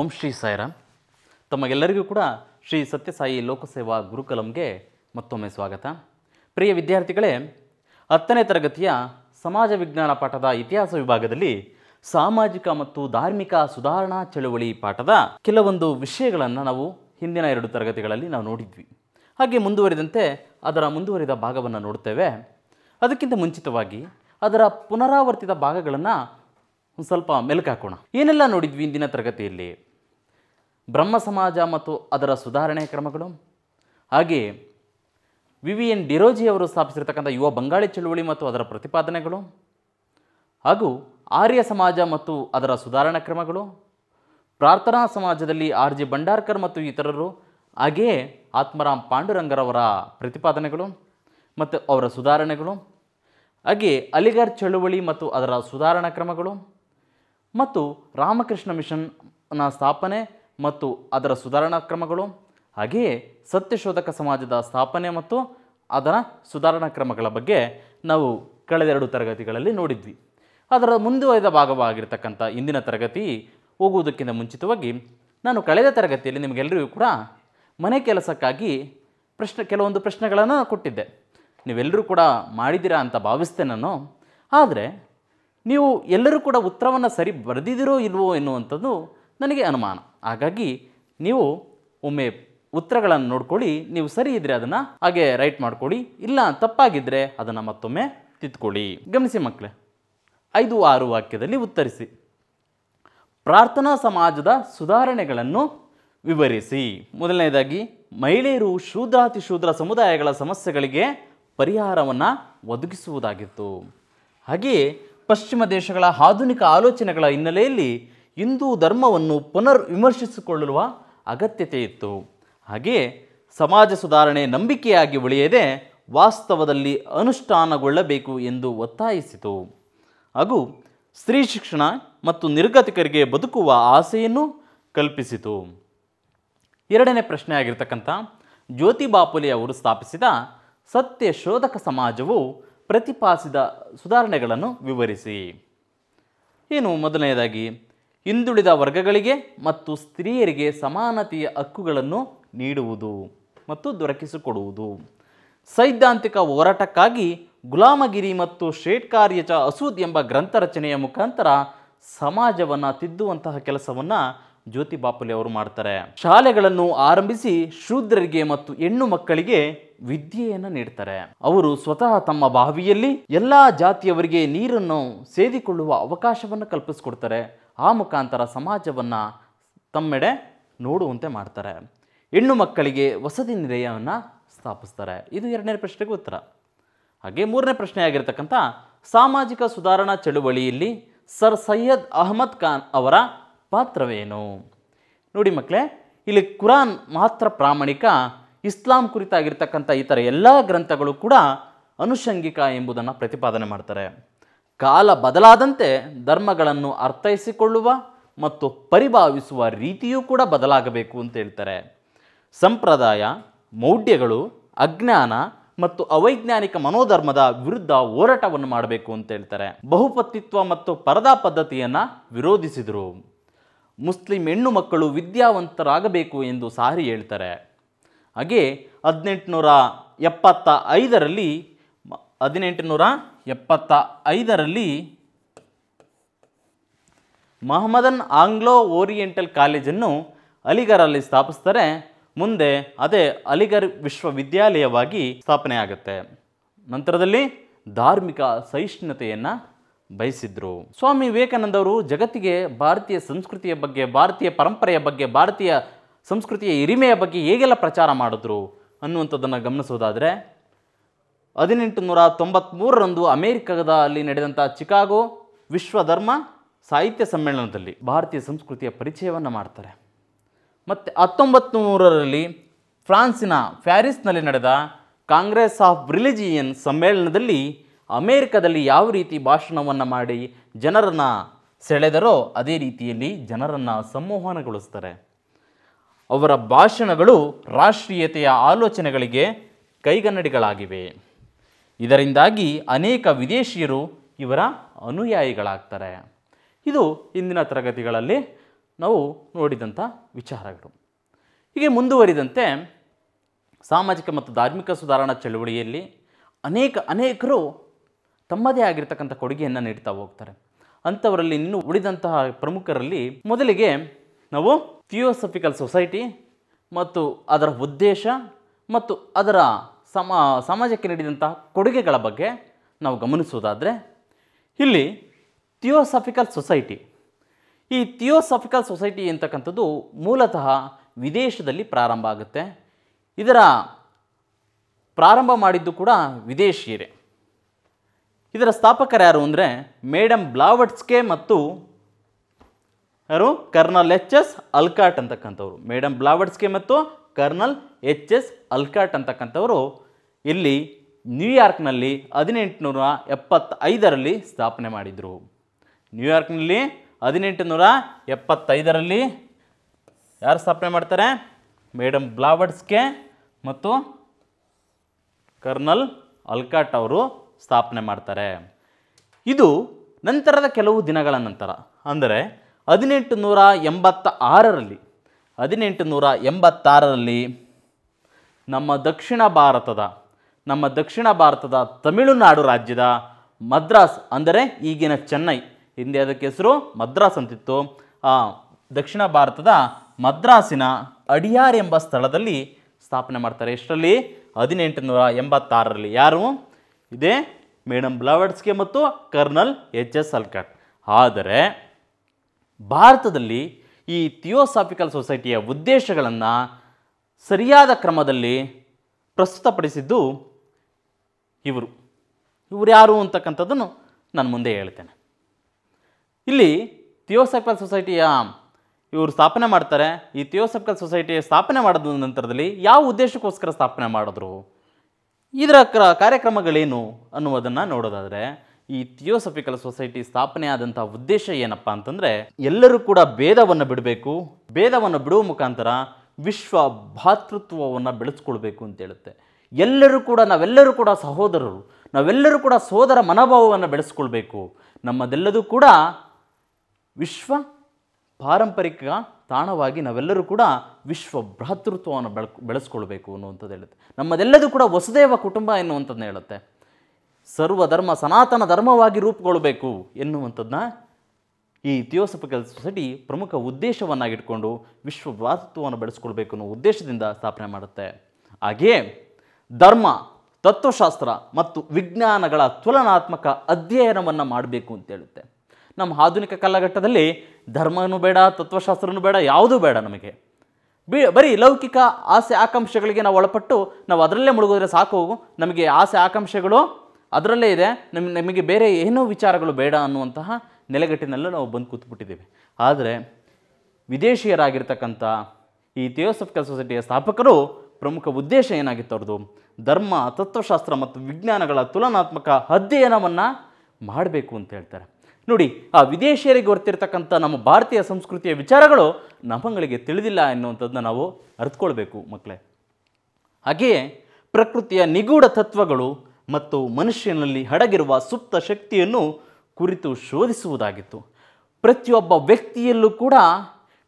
ಓಂ ಶ್ರೀ ಸಾಯಿರಾಮ್ ತಮಗೆಲ್ಲರಿಗೂ ಕೂಡ ಶ್ರೀ ಸತ್ಯಸಾಯಿ ಲೋಕಸೇವಾ ಗುರುಕಲಂಗೆ ಮತ್ತೊಮ್ಮೆ ಸ್ವಾಗತ ಪ್ರಿಯ ವಿದ್ಯಾರ್ಥಿಗಳೇ ಹತ್ತನೇ ತರಗತಿಯ ಸಮಾಜ ವಿಜ್ಞಾನ ಪಾಠದ ಇತಿಹಾಸ ವಿಭಾಗದಲ್ಲಿ ಸಾಮಾಜಿಕ ಮತ್ತು ಧಾರ್ಮಿಕ ಸುಧಾರಣಾ ಚಳುವಳಿ ಪಾಠದ ಕೆಲವೊಂದು ವಿಷಯಗಳನ್ನು ನಾವು ಹಿಂದಿನ ಎರಡು ತರಗತಿಗಳಲ್ಲಿ ನಾವು ನೋಡಿದ್ವಿ ಹಾಗೆ ಮುಂದುವರಿದಂತೆ ಅದರ ಮುಂದುವರಿದ ಭಾಗವನ್ನು ನೋಡ್ತೇವೆ ಅದಕ್ಕಿಂತ ಮುಂಚಿತವಾಗಿ ಅದರ ಪುನರಾವರ್ತಿತ ಭಾಗಗಳನ್ನು ಒಂದು ಸ್ವಲ್ಪ ಮೆಲುಕು ಹಾಕೋಣ ಏನೆಲ್ಲ ನೋಡಿದ್ವಿ ಇಂದಿನ ತರಗತಿಯಲ್ಲಿ ಬ್ರಹ್ಮ ಸಮಾಜ ಮತ್ತು ಅದರ ಸುಧಾರಣೆ ಕ್ರಮಗಳು ಹಾಗೆಯೇ ವಿ ವಿ ಎನ್ ಡಿರೋಜಿಯವರು ಸ್ಥಾಪಿಸಿರ್ತಕ್ಕಂಥ ಯುವ ಬಂಗಾಳಿ ಚಳುವಳಿ ಮತ್ತು ಅದರ ಪ್ರತಿಪಾದನೆಗಳು ಹಾಗೂ ಆರ್ಯ ಸಮಾಜ ಮತ್ತು ಅದರ ಸುಧಾರಣಾ ಕ್ರಮಗಳು ಪ್ರಾರ್ಥನಾ ಸಮಾಜದಲ್ಲಿ ಆರ್ ಜಿ ಭಂಡಾರ್ಕರ್ ಮತ್ತು ಇತರರು ಹಾಗೆಯೇ ಆತ್ಮರಾಮ್ ಪಾಂಡುರಂಗರವರ ಪ್ರತಿಪಾದನೆಗಳು ಮತ್ತು ಅವರ ಸುಧಾರಣೆಗಳು ಹಾಗೆಯೇ ಅಲಿಗರ್ ಚಳುವಳಿ ಮತ್ತು ಅದರ ಸುಧಾರಣಾ ಕ್ರಮಗಳು ಮತ್ತು ರಾಮಕೃಷ್ಣ ಮಿಷನ್ನ ಸ್ಥಾಪನೆ ಮತ್ತು ಅದರ ಸುಧಾರಣಾ ಕ್ರಮಗಳು ಹಾಗೆಯೇ ಸತ್ಯಶೋಧಕ ಸಮಾಜದ ಸ್ಥಾಪನೆ ಮತ್ತು ಅದರ ಸುಧಾರಣಾ ಕ್ರಮಗಳ ಬಗ್ಗೆ ನಾವು ಕಳೆದೆರಡು ತರಗತಿಗಳಲ್ಲಿ ನೋಡಿದ್ವಿ ಅದರ ಮುಂದುವರಿದ ಭಾಗವಾಗಿರ್ತಕ್ಕಂಥ ಇಂದಿನ ತರಗತಿ ಹೋಗುವುದಕ್ಕಿಂತ ಮುಂಚಿತವಾಗಿ ನಾನು ಕಳೆದ ತರಗತಿಯಲ್ಲಿ ನಿಮಗೆಲ್ಲರಿಗೂ ಕೂಡ ಮನೆ ಕೆಲಸಕ್ಕಾಗಿ ಪ್ರಶ್ನೆ ಕೆಲವೊಂದು ಪ್ರಶ್ನೆಗಳನ್ನು ಕೊಟ್ಟಿದ್ದೆ ನೀವೆಲ್ಲರೂ ಕೂಡ ಮಾಡಿದ್ದೀರಾ ಅಂತ ಭಾವಿಸ್ತೇನೆ ನಾನು ಆದರೆ ನೀವು ಎಲ್ಲರೂ ಕೂಡ ಉತ್ತರವನ್ನು ಸರಿ ಬರೆದಿದ್ದೀರೋ ಇಲ್ವೋ ಎನ್ನುವಂಥದ್ದು ನನಗೆ ಅನುಮಾನ ಹಾಗಾಗಿ ನೀವು ಒಮ್ಮೆ ಉತ್ತರಗಳನ್ನು ನೋಡ್ಕೊಳ್ಳಿ ನೀವು ಸರಿ ಇದ್ದರೆ ಅದನ್ನು ಹಾಗೆ ರೈಟ್ ಮಾಡ್ಕೊಳ್ಳಿ ಇಲ್ಲ ತಪ್ಪಾಗಿದ್ದರೆ ಅದನ್ನು ಮತ್ತೊಮ್ಮೆ ತಿದ್ಕೊಳ್ಳಿ ಗಮನಿಸಿ ಮಕ್ಕಳೇ ಐದು ಆರು ವಾಕ್ಯದಲ್ಲಿ ಉತ್ತರಿಸಿ ಪ್ರಾರ್ಥನಾ ಸಮಾಜದ ಸುಧಾರಣೆಗಳನ್ನು ವಿವರಿಸಿ ಮೊದಲನೇದಾಗಿ ಮಹಿಳೆಯರು ಶೂದ್ರ ಸಮುದಾಯಗಳ ಸಮಸ್ಯೆಗಳಿಗೆ ಪರಿಹಾರವನ್ನು ಒದಗಿಸುವುದಾಗಿತ್ತು ಹಾಗೆಯೇ ಪಶ್ಚಿಮ ದೇಶಗಳ ಆಧುನಿಕ ಆಲೋಚನೆಗಳ ಹಿನ್ನೆಲೆಯಲ್ಲಿ ಹಿಂದೂ ಧರ್ಮವನ್ನು ಪುನರ್ ವಿಮರ್ಶಿಸಿಕೊಳ್ಳುವ ಅಗತ್ಯತೆ ಇತ್ತು ಹಾಗೆಯೇ ಸಮಾಜ ಸುಧಾರಣೆ ನಂಬಿಕೆಯಾಗಿ ಉಳಿಯದೆ ವಾಸ್ತವದಲ್ಲಿ ಅನುಷ್ಠಾನಗೊಳ್ಳಬೇಕು ಎಂದು ಒತ್ತಾಯಿಸಿತು ಹಾಗೂ ಸ್ತ್ರೀ ಶಿಕ್ಷಣ ಮತ್ತು ನಿರ್ಗತಿಕರಿಗೆ ಬದುಕುವ ಆಸೆಯನ್ನು ಕಲ್ಪಿಸಿತು ಎರಡನೇ ಪ್ರಶ್ನೆ ಆಗಿರ್ತಕ್ಕಂಥ ಜ್ಯೋತಿ ಬಾಪುಲೆ ಅವರು ಸ್ಥಾಪಿಸಿದ ಸತ್ಯ ಶೋಧಕ ಸಮಾಜವು ಪ್ರತಿಪಾದಿಸಿದ ಸುಧಾರಣೆಗಳನ್ನು ವಿವರಿಸಿ ಏನು ಮೊದಲನೆಯದಾಗಿ ಹಿಂದುಳಿದ ವರ್ಗಗಳಿಗೆ ಮತ್ತು ಸ್ತ್ರೀಯರಿಗೆ ಸಮಾನತೆಯ ಹಕ್ಕುಗಳನ್ನು ನೀಡುವುದು ಮತ್ತು ದೊರಕಿಸಿಕೊಡುವುದು ಸೈದ್ಧಾಂತಿಕ ಹೋರಾಟಕ್ಕಾಗಿ ಗುಲಾಮಗಿರಿ ಮತ್ತು ಶೇಟ್ ಕಾರ್ಯಚ ಅಸೂದ್ ಎಂಬ ಗ್ರಂಥ ರಚನೆಯ ಮುಖಾಂತರ ಸಮಾಜವನ್ನು ತಿದ್ದುವಂತಹ ಕೆಲಸವನ್ನು ಜ್ಯೋತಿ ಬಾಪುಲೆ ಅವರು ಮಾಡ್ತಾರೆ ಶಾಲೆಗಳನ್ನು ಆರಂಭಿಸಿ ಶೂದ್ರರಿಗೆ ಮತ್ತು ಹೆಣ್ಣು ಮಕ್ಕಳಿಗೆ ವಿದ್ಯೆಯನ್ನು ನೀಡ್ತಾರೆ ಅವರು ಸ್ವತಃ ತಮ್ಮ ಬಾವಿಯಲ್ಲಿ ಎಲ್ಲ ಜಾತಿಯವರಿಗೆ ನೀರನ್ನು ಸೇದಿಕೊಳ್ಳುವ ಅವಕಾಶವನ್ನು ಕಲ್ಪಿಸಿಕೊಡ್ತಾರೆ ಆ ಮುಖಾಂತರ ಸಮಾಜವನ್ನು ತಮ್ಮೆಡೆ ನೋಡುವಂತೆ ಮಾಡ್ತಾರೆ ಹೆಣ್ಣು ಮಕ್ಕಳಿಗೆ ವಸತಿ ನಿಲಯವನ್ನು ಸ್ಥಾಪಿಸ್ತಾರೆ ಇದು ಎರಡನೇ ಪ್ರಶ್ನೆಗೆ ಉತ್ತರ ಹಾಗೆ ಮೂರನೇ ಪ್ರಶ್ನೆ ಆಗಿರ್ತಕ್ಕಂಥ ಸಾಮಾಜಿಕ ಸುಧಾರಣಾ ಚಳುವಳಿಯಲ್ಲಿ ಸರ್ ಸೈಯದ್ ಅಹಮದ್ ಖಾನ್ ಅವರ ಪಾತ್ರವೇನು ನೋಡಿ ಮಕ್ಕಳೇ ಇಲ್ಲಿ ಕುರಾನ್ ಮಾತ್ರ ಪ್ರಾಮಾಣಿಕ ಇಸ್ಲಾಂ ಕುರಿತಾಗಿರ್ತಕ್ಕಂಥ ಇತರ ಎಲ್ಲ ಗ್ರಂಥಗಳು ಕೂಡ ಅನುಷಂಗಿಕ ಎಂಬುದನ್ನು ಪ್ರತಿಪಾದನೆ ಮಾಡ್ತಾರೆ ಕಾಲ ಬದಲಾದಂತೆ ಧರ್ಮಗಳನ್ನು ಅರ್ಥೈಸಿಕೊಳ್ಳುವ ಮತ್ತು ಪರಿಭಾವಿಸುವ ರೀತಿಯೂ ಕೂಡ ಬದಲಾಗಬೇಕು ಅಂತ ಹೇಳ್ತಾರೆ ಸಂಪ್ರದಾಯ ಮೌಢ್ಯಗಳು ಅಜ್ಞಾನ ಮತ್ತು ಅವೈಜ್ಞಾನಿಕ ಮನೋಧರ್ಮದ ವಿರುದ್ಧ ಹೋರಾಟವನ್ನು ಮಾಡಬೇಕು ಅಂತ ಹೇಳ್ತಾರೆ ಬಹುಪತಿತ್ವ ಮತ್ತು ಪರದಾ ಪದ್ಧತಿಯನ್ನು ವಿರೋಧಿಸಿದರು ಮುಸ್ಲಿಂ ಹೆಣ್ಣು ಮಕ್ಕಳು ವಿದ್ಯಾವಂತರಾಗಬೇಕು ಎಂದು ಸಾರಿ ಹೇಳ್ತಾರೆ ಹಾಗೆ ಹದಿನೆಂಟುನೂರ ಎಪ್ಪತ್ತ ಐದರಲ್ಲಿ ಹದಿನೆಂಟುನೂರ ಎಪ್ಪತ್ತ ಐದರಲ್ಲಿ ಮಹಮ್ಮದನ್ ಆಂಗ್ಲೋ ಓರಿಯೆಂಟಲ್ ಕಾಲೇಜನ್ನು ಅಲಿಗರಲ್ಲಿ ಸ್ಥಾಪಿಸ್ತಾರೆ ಮುಂದೆ ಅದೇ ಅಲಿಗರ್ ವಿಶ್ವವಿದ್ಯಾಲಯವಾಗಿ ಸ್ಥಾಪನೆ ಆಗುತ್ತೆ ನಂತರದಲ್ಲಿ ಧಾರ್ಮಿಕ ಸಹಿಷ್ಣುತೆಯನ್ನು ಬಯಸಿದ್ರು ಸ್ವಾಮಿ ವಿವೇಕಾನಂದವರು ಜಗತ್ತಿಗೆ ಭಾರತೀಯ ಸಂಸ್ಕೃತಿಯ ಬಗ್ಗೆ ಭಾರತೀಯ ಪರಂಪರೆಯ ಬಗ್ಗೆ ಭಾರತೀಯ ಸಂಸ್ಕೃತಿಯ ಹಿರಿಮೆಯ ಬಗ್ಗೆ ಹೇಗೆಲ್ಲ ಪ್ರಚಾರ ಮಾಡಿದ್ರು ಅನ್ನುವಂಥದ್ದನ್ನು ಗಮನಿಸೋದಾದರೆ ಹದಿನೆಂಟು ನೂರ ತೊಂಬತ್ತ್ಮೂರರಂದು ಅಲ್ಲಿ ನಡೆದಂಥ ಚಿಕಾಗೋ ವಿಶ್ವಧರ್ಮ ಸಾಹಿತ್ಯ ಸಮ್ಮೇಳನದಲ್ಲಿ ಭಾರತೀಯ ಸಂಸ್ಕೃತಿಯ ಪರಿಚಯವನ್ನು ಮಾಡ್ತಾರೆ ಮತ್ತು ಹತ್ತೊಂಬತ್ತು ನೂರರಲ್ಲಿ ಫ್ರಾನ್ಸಿನ ಪ್ಯಾರಿಸ್ನಲ್ಲಿ ನಡೆದ ಕಾಂಗ್ರೆಸ್ ಆಫ್ ರಿಲಿಜಿಯನ್ ಸಮ್ಮೇಳನದಲ್ಲಿ ಅಮೇರಿಕದಲ್ಲಿ ಯಾವ ರೀತಿ ಭಾಷಣವನ್ನು ಮಾಡಿ ಜನರನ್ನು ಸೆಳೆದರೋ ಅದೇ ರೀತಿಯಲ್ಲಿ ಜನರನ್ನು ಸಂಮೋಹನಗೊಳಿಸ್ತಾರೆ ಅವರ ಭಾಷಣಗಳು ರಾಷ್ಟ್ರೀಯತೆಯ ಆಲೋಚನೆಗಳಿಗೆ ಕೈಗನ್ನಡಿಗಳಾಗಿವೆ ಇದರಿಂದಾಗಿ ಅನೇಕ ವಿದೇಶಿಯರು ಇವರ ಅನುಯಾಯಿಗಳಾಗ್ತಾರೆ ಇದು ಇಂದಿನ ತರಗತಿಗಳಲ್ಲಿ ನಾವು ನೋಡಿದಂಥ ವಿಚಾರಗಳು ಹೀಗೆ ಮುಂದುವರಿದಂತೆ ಸಾಮಾಜಿಕ ಮತ್ತು ಧಾರ್ಮಿಕ ಸುಧಾರಣಾ ಚಳುವಳಿಯಲ್ಲಿ ಅನೇಕ ಅನೇಕರು ತಮ್ಮದೇ ಆಗಿರ್ತಕ್ಕಂಥ ಕೊಡುಗೆಯನ್ನು ನೀಡ್ತಾ ಹೋಗ್ತಾರೆ ಅಂಥವರಲ್ಲಿ ಇನ್ನೂ ಉಳಿದಂತಹ ಪ್ರಮುಖರಲ್ಲಿ ಮೊದಲಿಗೆ ನಾವು ಥಿಯೋಸಫಿಕಲ್ ಸೊಸೈಟಿ ಮತ್ತು ಅದರ ಉದ್ದೇಶ ಮತ್ತು ಅದರ ಸಮ ಸಮಾಜಕ್ಕೆ ನೀಡಿದಂತಹ ಕೊಡುಗೆಗಳ ಬಗ್ಗೆ ನಾವು ಗಮನಿಸುವುದಾದರೆ ಇಲ್ಲಿ ಥಿಯೋಸಫಿಕಲ್ ಸೊಸೈಟಿ ಈ ಥಿಯೋಸಫಿಕಲ್ ಸೊಸೈಟಿ ಅಂತಕ್ಕಂಥದ್ದು ಮೂಲತಃ ವಿದೇಶದಲ್ಲಿ ಪ್ರಾರಂಭ ಆಗುತ್ತೆ ಇದರ ಪ್ರಾರಂಭ ಮಾಡಿದ್ದು ಕೂಡ ವಿದೇಶಿಯರೇ ಇದರ ಸ್ಥಾಪಕರು ಯಾರು ಅಂದರೆ ಮೇಡಮ್ ಬ್ಲಾವಟ್ಸ್ಕೆ ಮತ್ತು ಯಾರು ಕರ್ನಲ್ ಎಚ್ ಎಸ್ ಅಲ್ಕಾಟ್ ಅಂತಕ್ಕಂಥವ್ರು ಮೇಡಮ್ ಬ್ಲಾವಟ್ಸ್ಕೆ ಮತ್ತು ಕರ್ನಲ್ ಎಚ್ ಎಸ್ ಅಲ್ಕಾಟ್ ಅಂತಕ್ಕಂಥವರು ಇಲ್ಲಿ ನ್ಯೂಯಾರ್ಕ್ನಲ್ಲಿ ಹದಿನೆಂಟುನೂರ ಎಪ್ಪತ್ತೈದರಲ್ಲಿ ಸ್ಥಾಪನೆ ಮಾಡಿದರು ನ್ಯೂಯಾರ್ಕ್ನಲ್ಲಿ ಹದಿನೆಂಟು ನೂರ ಎಪ್ಪತ್ತೈದರಲ್ಲಿ ಯಾರು ಸ್ಥಾಪನೆ ಮಾಡ್ತಾರೆ ಮೇಡಮ್ ಬ್ಲಾವರ್ಡ್ಸ್ಗೆ ಮತ್ತು ಕರ್ನಲ್ ಅಲ್ಕಾಟ್ ಅವರು ಸ್ಥಾಪನೆ ಮಾಡ್ತಾರೆ ಇದು ನಂತರದ ಕೆಲವು ದಿನಗಳ ನಂತರ ಅಂದರೆ ಹದಿನೆಂಟು ನೂರ ಎಂಬತ್ತ ಆರರಲ್ಲಿ ಹದಿನೆಂಟು ನೂರ ಎಂಬತ್ತಾರರಲ್ಲಿ ನಮ್ಮ ದಕ್ಷಿಣ ಭಾರತದ ನಮ್ಮ ದಕ್ಷಿಣ ಭಾರತದ ತಮಿಳುನಾಡು ರಾಜ್ಯದ ಮದ್ರಾಸ್ ಅಂದರೆ ಈಗಿನ ಚೆನ್ನೈ ಹಿಂದೆ ಅದಕ್ಕೆ ಹೆಸರು ಮದ್ರಾಸ್ ಅಂತಿತ್ತು ದಕ್ಷಿಣ ಭಾರತದ ಮದ್ರಾಸಿನ ಅಡಿಯಾರ್ ಎಂಬ ಸ್ಥಳದಲ್ಲಿ ಸ್ಥಾಪನೆ ಮಾಡ್ತಾರೆ ಎಷ್ಟರಲ್ಲಿ ಹದಿನೆಂಟು ನೂರ ಎಂಬತ್ತಾರರಲ್ಲಿ ಯಾರು ಇದೇ ಮೇಡಮ್ ಬ್ಲವರ್ಡ್ಸ್ಗೆ ಮತ್ತು ಕರ್ನಲ್ ಎಚ್ ಎಸ್ ಅಲ್ಕಟ್ ಆದರೆ ಭಾರತದಲ್ಲಿ ಈ ಥಿಯೋಸಾಫಿಕಲ್ ಸೊಸೈಟಿಯ ಉದ್ದೇಶಗಳನ್ನು ಸರಿಯಾದ ಕ್ರಮದಲ್ಲಿ ಪ್ರಸ್ತುತಪಡಿಸಿದ್ದು ಇವರು ಇವರು ಯಾರು ಅಂತಕ್ಕಂಥದ್ದನ್ನು ನಾನು ಮುಂದೆ ಹೇಳ್ತೇನೆ ಇಲ್ಲಿ ಥಿಯೋಸಫಿಕಲ್ ಸೊಸೈಟಿಯ ಇವರು ಸ್ಥಾಪನೆ ಮಾಡ್ತಾರೆ ಈ ಥಿಯೋಸಫಿಕಲ್ ಸೊಸೈಟಿ ಸ್ಥಾಪನೆ ಮಾಡಿದ ನಂತರದಲ್ಲಿ ಯಾವ ಉದ್ದೇಶಕ್ಕೋಸ್ಕರ ಸ್ಥಾಪನೆ ಮಾಡಿದ್ರು ಇದರ ಕ್ರ ಕಾರ್ಯಕ್ರಮಗಳೇನು ಅನ್ನುವುದನ್ನು ನೋಡೋದಾದರೆ ಈ ಥಿಯೋಸಫಿಕಲ್ ಸೊಸೈಟಿ ಸ್ಥಾಪನೆ ಆದಂಥ ಉದ್ದೇಶ ಏನಪ್ಪ ಅಂತಂದರೆ ಎಲ್ಲರೂ ಕೂಡ ಭೇದವನ್ನು ಬಿಡಬೇಕು ಭೇದವನ್ನು ಬಿಡುವ ಮುಖಾಂತರ ವಿಶ್ವ ಭಾತೃತ್ವವನ್ನು ಬೆಳೆಸ್ಕೊಳ್ಬೇಕು ಅಂತ ಹೇಳುತ್ತೆ ಎಲ್ಲರೂ ಕೂಡ ನಾವೆಲ್ಲರೂ ಕೂಡ ಸಹೋದರರು ನಾವೆಲ್ಲರೂ ಕೂಡ ಸೋದರ ಮನೋಭಾವವನ್ನು ಬೆಳೆಸ್ಕೊಳ್ಬೇಕು ನಮ್ಮದೆಲ್ಲದೂ ಕೂಡ ವಿಶ್ವ ಪಾರಂಪರಿಕ ತಾಣವಾಗಿ ನಾವೆಲ್ಲರೂ ಕೂಡ ವಿಶ್ವ ಭ್ರಾತೃತ್ವವನ್ನು ಬೆಳಕು ಬೆಳೆಸ್ಕೊಳ್ಬೇಕು ಅನ್ನುವಂಥದ್ದು ಹೇಳುತ್ತೆ ನಮ್ಮದೆಲ್ಲದೂ ಕೂಡ ವಸುದೇವ ಕುಟುಂಬ ಎನ್ನುವಂಥದ್ದನ್ನ ಹೇಳುತ್ತೆ ಸರ್ವಧರ್ಮ ಸನಾತನ ಧರ್ಮವಾಗಿ ರೂಪುಗೊಳ್ಬೇಕು ಎನ್ನುವಂಥದ್ದನ್ನ ಈ ಥಿಯೋಸಫಿಕಲ್ ಸೊಸೈಟಿ ಪ್ರಮುಖ ಉದ್ದೇಶವನ್ನಾಗಿಟ್ಕೊಂಡು ವಿಶ್ವ ಭ್ರಾತೃತ್ವವನ್ನು ಬೆಳೆಸ್ಕೊಳ್ಬೇಕು ಅನ್ನೋ ಉದ್ದೇಶದಿಂದ ಸ್ಥಾಪನೆ ಮಾಡುತ್ತೆ ಹಾಗೆಯೇ ಧರ್ಮ ತತ್ವಶಾಸ್ತ್ರ ಮತ್ತು ವಿಜ್ಞಾನಗಳ ತುಲನಾತ್ಮಕ ಅಧ್ಯಯನವನ್ನು ಮಾಡಬೇಕು ಅಂತ ಹೇಳುತ್ತೆ ನಮ್ಮ ಆಧುನಿಕ ಕಾಲಘಟ್ಟದಲ್ಲಿ ಧರ್ಮನೂ ಬೇಡ ತತ್ವಶಾಸ್ತ್ರನೂ ಬೇಡ ಯಾವುದೂ ಬೇಡ ನಮಗೆ ಬಿ ಬರೀ ಲೌಕಿಕ ಆಸೆ ಆಕಾಂಕ್ಷೆಗಳಿಗೆ ನಾವು ಒಳಪಟ್ಟು ನಾವು ಅದರಲ್ಲೇ ಮುಳುಗೋದ್ರೆ ಸಾಕು ನಮಗೆ ಆಸೆ ಆಕಾಂಕ್ಷೆಗಳು ಅದರಲ್ಲೇ ಇದೆ ನಮಗೆ ನಮಗೆ ಬೇರೆ ಏನೋ ವಿಚಾರಗಳು ಬೇಡ ಅನ್ನುವಂತಹ ನೆಲೆಗಟ್ಟಿನಲ್ಲೂ ನಾವು ಬಂದು ಕೂತ್ಬಿಟ್ಟಿದ್ದೀವಿ ಆದರೆ ವಿದೇಶಿಯರಾಗಿರ್ತಕ್ಕಂಥ ಈ ಥಿಯೋಸಫಿಕಲ್ ಸೊಸೈಟಿಯ ಸ್ಥಾಪಕರು ಪ್ರಮುಖ ಉದ್ದೇಶ ಏನಾಗಿತ್ತು ಅವ್ರದ್ದು ಧರ್ಮ ತತ್ವಶಾಸ್ತ್ರ ಮತ್ತು ವಿಜ್ಞಾನಗಳ ತುಲನಾತ್ಮಕ ಅಧ್ಯಯನವನ್ನು ಮಾಡಬೇಕು ಅಂತ ಹೇಳ್ತಾರೆ ನೋಡಿ ಆ ವಿದೇಶಿಯರಿಗೆ ಹೊರತಿರ್ತಕ್ಕಂಥ ನಮ್ಮ ಭಾರತೀಯ ಸಂಸ್ಕೃತಿಯ ವಿಚಾರಗಳು ನಮ್ಮಗಳಿಗೆ ತಿಳಿದಿಲ್ಲ ಎನ್ನುವಂಥದ್ದನ್ನ ನಾವು ಅರ್ಥಕೊಳ್ಬೇಕು ಮಕ್ಕಳೇ ಹಾಗೆಯೇ ಪ್ರಕೃತಿಯ ನಿಗೂಢ ತತ್ವಗಳು ಮತ್ತು ಮನುಷ್ಯನಲ್ಲಿ ಹಡಗಿರುವ ಸುಪ್ತ ಶಕ್ತಿಯನ್ನು ಕುರಿತು ಶೋಧಿಸುವುದಾಗಿತ್ತು ಪ್ರತಿಯೊಬ್ಬ ವ್ಯಕ್ತಿಯಲ್ಲೂ ಕೂಡ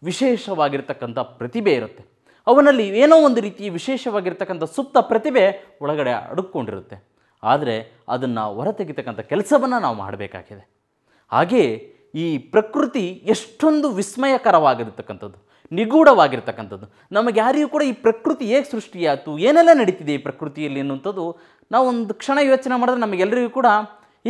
ವಿಶೇಷವಾಗಿರ್ತಕ್ಕಂಥ ಪ್ರತಿಭೆ ಇರುತ್ತೆ ಅವನಲ್ಲಿ ಏನೋ ಒಂದು ರೀತಿ ವಿಶೇಷವಾಗಿರ್ತಕ್ಕಂಥ ಸುಪ್ತ ಪ್ರತಿಭೆ ಒಳಗಡೆ ಅಡುಕ್ಕೊಂಡಿರುತ್ತೆ ಆದರೆ ಅದನ್ನು ಹೊರತೆಗಿತಕ್ಕಂಥ ಕೆಲಸವನ್ನು ನಾವು ಮಾಡಬೇಕಾಗಿದೆ ಹಾಗೆಯೇ ಈ ಪ್ರಕೃತಿ ಎಷ್ಟೊಂದು ವಿಸ್ಮಯಕರವಾಗಿರತಕ್ಕಂಥದ್ದು ನಿಗೂಢವಾಗಿರ್ತಕ್ಕಂಥದ್ದು ನಮಗೆ ಯಾರಿಗೂ ಕೂಡ ಈ ಪ್ರಕೃತಿ ಹೇಗೆ ಸೃಷ್ಟಿಯಾಯಿತು ಏನೆಲ್ಲ ನಡೀತಿದೆ ಈ ಪ್ರಕೃತಿಯಲ್ಲಿ ಅನ್ನುವಂಥದ್ದು ನಾವು ಒಂದು ಕ್ಷಣ ಯೋಚನೆ ಮಾಡಿದ್ರೆ ನಮಗೆಲ್ಲರಿಗೂ ಕೂಡ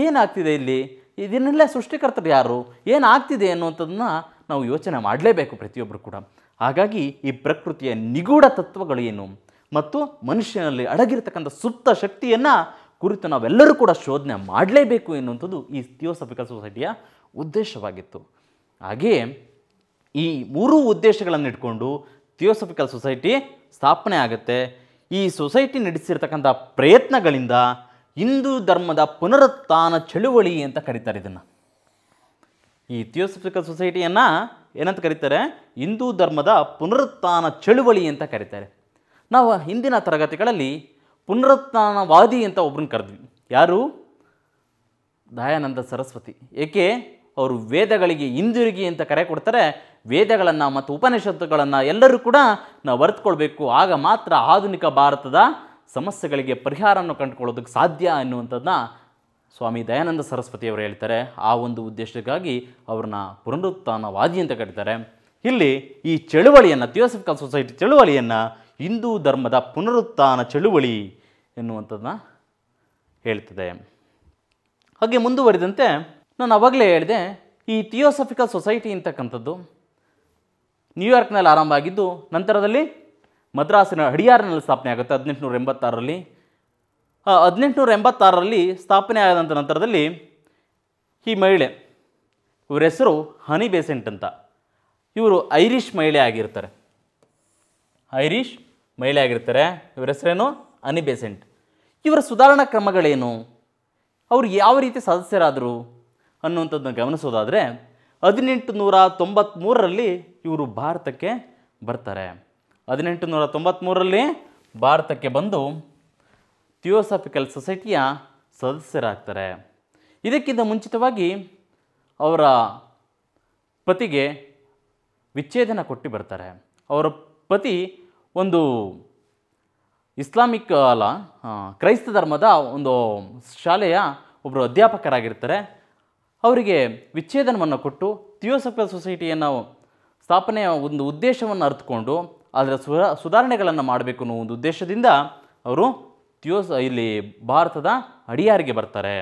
ಏನಾಗ್ತಿದೆ ಇಲ್ಲಿ ಇದನ್ನೆಲ್ಲ ಸೃಷ್ಟಿಕರ್ತರು ಯಾರು ಏನಾಗ್ತಿದೆ ಅನ್ನುವಂಥದ್ದನ್ನ ನಾವು ಯೋಚನೆ ಮಾಡಲೇಬೇಕು ಪ್ರತಿಯೊಬ್ಬರು ಕೂಡ ಹಾಗಾಗಿ ಈ ಪ್ರಕೃತಿಯ ನಿಗೂಢ ತತ್ವಗಳು ಏನು ಮತ್ತು ಮನುಷ್ಯನಲ್ಲಿ ಅಡಗಿರ್ತಕ್ಕಂಥ ಸುಪ್ತ ಶಕ್ತಿಯನ್ನು ಕುರಿತು ನಾವೆಲ್ಲರೂ ಕೂಡ ಶೋಧನೆ ಮಾಡಲೇಬೇಕು ಎನ್ನುವಂಥದ್ದು ಈ ಥಿಯೋಸಫಿಕಲ್ ಸೊಸೈಟಿಯ ಉದ್ದೇಶವಾಗಿತ್ತು ಹಾಗೆಯೇ ಈ ಮೂರೂ ಉದ್ದೇಶಗಳನ್ನು ಇಟ್ಕೊಂಡು ಥಿಯೋಸಫಿಕಲ್ ಸೊಸೈಟಿ ಸ್ಥಾಪನೆ ಆಗುತ್ತೆ ಈ ಸೊಸೈಟಿ ನಡೆಸಿರ್ತಕ್ಕಂಥ ಪ್ರಯತ್ನಗಳಿಂದ ಹಿಂದೂ ಧರ್ಮದ ಪುನರುತ್ಥಾನ ಚಳುವಳಿ ಅಂತ ಕರೀತಾರೆ ಇದನ್ನು ಈ ಥಿಯೋಸಫಿಕಲ್ ಸೊಸೈಟಿಯನ್ನು ಏನಂತ ಕರೀತಾರೆ ಹಿಂದೂ ಧರ್ಮದ ಪುನರುತ್ಥಾನ ಚಳುವಳಿ ಅಂತ ಕರೀತಾರೆ ನಾವು ಹಿಂದಿನ ತರಗತಿಗಳಲ್ಲಿ ಪುನರುತ್ಥಾನವಾದಿ ಅಂತ ಒಬ್ರನ್ನ ಕರೆದ್ವಿ ಯಾರು ದಯಾನಂದ ಸರಸ್ವತಿ ಏಕೆ ಅವರು ವೇದಗಳಿಗೆ ಹಿಂದಿರುಗಿ ಅಂತ ಕರೆ ಕೊಡ್ತಾರೆ ವೇದಗಳನ್ನು ಮತ್ತು ಉಪನಿಷತ್ತುಗಳನ್ನು ಎಲ್ಲರೂ ಕೂಡ ನಾವು ಬರೆದುಕೊಳ್ಬೇಕು ಆಗ ಮಾತ್ರ ಆಧುನಿಕ ಭಾರತದ ಸಮಸ್ಯೆಗಳಿಗೆ ಪರಿಹಾರವನ್ನು ಕಂಡುಕೊಳ್ಳೋದಕ್ಕೆ ಸಾಧ್ಯ ಅನ್ನುವಂಥದ್ದನ್ನ ಸ್ವಾಮಿ ದಯಾನಂದ ಸರಸ್ವತಿಯವರು ಹೇಳ್ತಾರೆ ಆ ಒಂದು ಉದ್ದೇಶಕ್ಕಾಗಿ ಅವ್ರನ್ನ ಪುನರುತ್ಥಾನವಾದಿ ಅಂತ ಕರೀತಾರೆ ಇಲ್ಲಿ ಈ ಚಳುವಳಿಯನ್ನು ಥಿಯೋಸಫಿಕಲ್ ಸೊಸೈಟಿ ಚಳುವಳಿಯನ್ನು ಹಿಂದೂ ಧರ್ಮದ ಪುನರುತ್ಥಾನ ಚಳುವಳಿ ಎನ್ನುವಂಥದ್ದನ್ನ ಹೇಳ್ತದೆ ಹಾಗೆ ಮುಂದುವರಿದಂತೆ ನಾನು ಅವಾಗಲೇ ಹೇಳಿದೆ ಈ ಥಿಯೋಸಫಿಕಲ್ ಸೊಸೈಟಿ ಅಂತಕ್ಕಂಥದ್ದು ನ್ಯೂಯಾರ್ಕ್ನಲ್ಲಿ ಆರಂಭ ಆಗಿದ್ದು ನಂತರದಲ್ಲಿ ಮದ್ರಾಸಿನ ಅಡಿಯಾರ್ನಲ್ಲಿ ಸ್ಥಾಪನೆ ಆಗುತ್ತೆ ಹದಿನೆಂಟುನೂರ ಎಂಬತ್ತಾರರಲ್ಲಿ ಹದಿನೆಂಟುನೂರ ಎಂಬತ್ತಾರರಲ್ಲಿ ಸ್ಥಾಪನೆ ಆದಂಥ ನಂತರದಲ್ಲಿ ಈ ಮಹಿಳೆ ಇವರ ಹೆಸರು ಹನಿ ಬೇಸೆಂಟ್ ಅಂತ ಇವರು ಐರಿಷ್ ಮಹಿಳೆ ಆಗಿರ್ತಾರೆ ಐರಿಷ್ ಮಹಿಳೆ ಆಗಿರ್ತಾರೆ ಇವರ ಹೆಸರೇನು ಹನಿ ಬೇಸೆಂಟ್ ಇವರ ಸುಧಾರಣಾ ಕ್ರಮಗಳೇನು ಅವರು ಯಾವ ರೀತಿ ಸದಸ್ಯರಾದರು ಅನ್ನುವಂಥದ್ದನ್ನು ಗಮನಿಸೋದಾದರೆ ಹದಿನೆಂಟು ನೂರ ತೊಂಬತ್ತ್ಮೂರರಲ್ಲಿ ಇವರು ಭಾರತಕ್ಕೆ ಬರ್ತಾರೆ ಹದಿನೆಂಟು ನೂರ ತೊಂಬತ್ತ್ಮೂರರಲ್ಲಿ ಭಾರತಕ್ಕೆ ಬಂದು ಥಿಯೋಸಫಿಕಲ್ ಸೊಸೈಟಿಯ ಸದಸ್ಯರಾಗ್ತಾರೆ ಇದಕ್ಕಿಂತ ಮುಂಚಿತವಾಗಿ ಅವರ ಪತಿಗೆ ವಿಚ್ಛೇದನ ಕೊಟ್ಟು ಬರ್ತಾರೆ ಅವರ ಪತಿ ಒಂದು ಇಸ್ಲಾಮಿಕ್ ಅಲ್ಲ ಕ್ರೈಸ್ತ ಧರ್ಮದ ಒಂದು ಶಾಲೆಯ ಒಬ್ಬರು ಅಧ್ಯಾಪಕರಾಗಿರ್ತಾರೆ ಅವರಿಗೆ ವಿಚ್ಛೇದನವನ್ನು ಕೊಟ್ಟು ಥಿಯೋಸಫಿಕಲ್ ಸೊಸೈಟಿಯನ್ನು ಸ್ಥಾಪನೆಯ ಒಂದು ಉದ್ದೇಶವನ್ನು ಅರ್ಥಕೊಂಡು ಅದರ ಸುಧಾರಣೆಗಳನ್ನು ಮಾಡಬೇಕು ಅನ್ನೋ ಒಂದು ಉದ್ದೇಶದಿಂದ ಅವರು ತ್ಯೋಸ್ ಇಲ್ಲಿ ಭಾರತದ ಅಡಿಯಾರಿಗೆ ಬರ್ತಾರೆ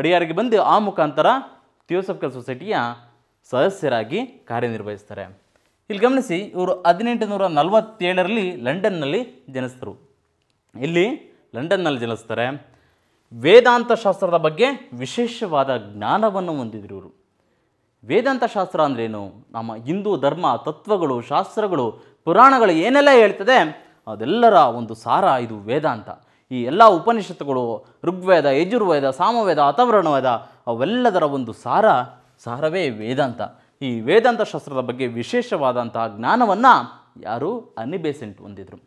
ಅಡಿಯಾರಿಗೆ ಬಂದು ಆ ಮುಖಾಂತರ ಥಿಯೋಸಫಿಕಲ್ ಸೊಸೈಟಿಯ ಸದಸ್ಯರಾಗಿ ಕಾರ್ಯನಿರ್ವಹಿಸ್ತಾರೆ ಇಲ್ಲಿ ಗಮನಿಸಿ ಇವರು ಹದಿನೆಂಟು ನೂರ ನಲವತ್ತೇಳರಲ್ಲಿ ಲಂಡನ್ನಲ್ಲಿ ಜನಿಸಿದರು ಇಲ್ಲಿ ಲಂಡನ್ನಲ್ಲಿ ಜನಿಸ್ತಾರೆ ವೇದಾಂತ ಶಾಸ್ತ್ರದ ಬಗ್ಗೆ ವಿಶೇಷವಾದ ಜ್ಞಾನವನ್ನು ಹೊಂದಿದ್ರು ಇವರು ವೇದಾಂತ ಶಾಸ್ತ್ರ ಅಂದ್ರೇನು ನಮ್ಮ ಹಿಂದೂ ಧರ್ಮ ತತ್ವಗಳು ಶಾಸ್ತ್ರಗಳು ಪುರಾಣಗಳು ಏನೆಲ್ಲ ಹೇಳ್ತದೆ ಅದೆಲ್ಲರ ಒಂದು ಸಾರ ಇದು ವೇದಾಂತ ಈ ಎಲ್ಲ ಉಪನಿಷತ್ತುಗಳು ಋಗ್ವೇದ ಯಜುರ್ವೇದ ಸಾಮವೇದ ಅಥವರ್ಣವೇದ ಅವೆಲ್ಲದರ ಒಂದು ಸಾರ ಸಾರವೇ ವೇದಾಂತ ಈ ವೇದಾಂತ ಶಾಸ್ತ್ರದ ಬಗ್ಗೆ ವಿಶೇಷವಾದಂತಹ ಜ್ಞಾನವನ್ನು ಯಾರು ಅನಿಬೇಸೆಂಟ್ ಹೊಂದಿದರು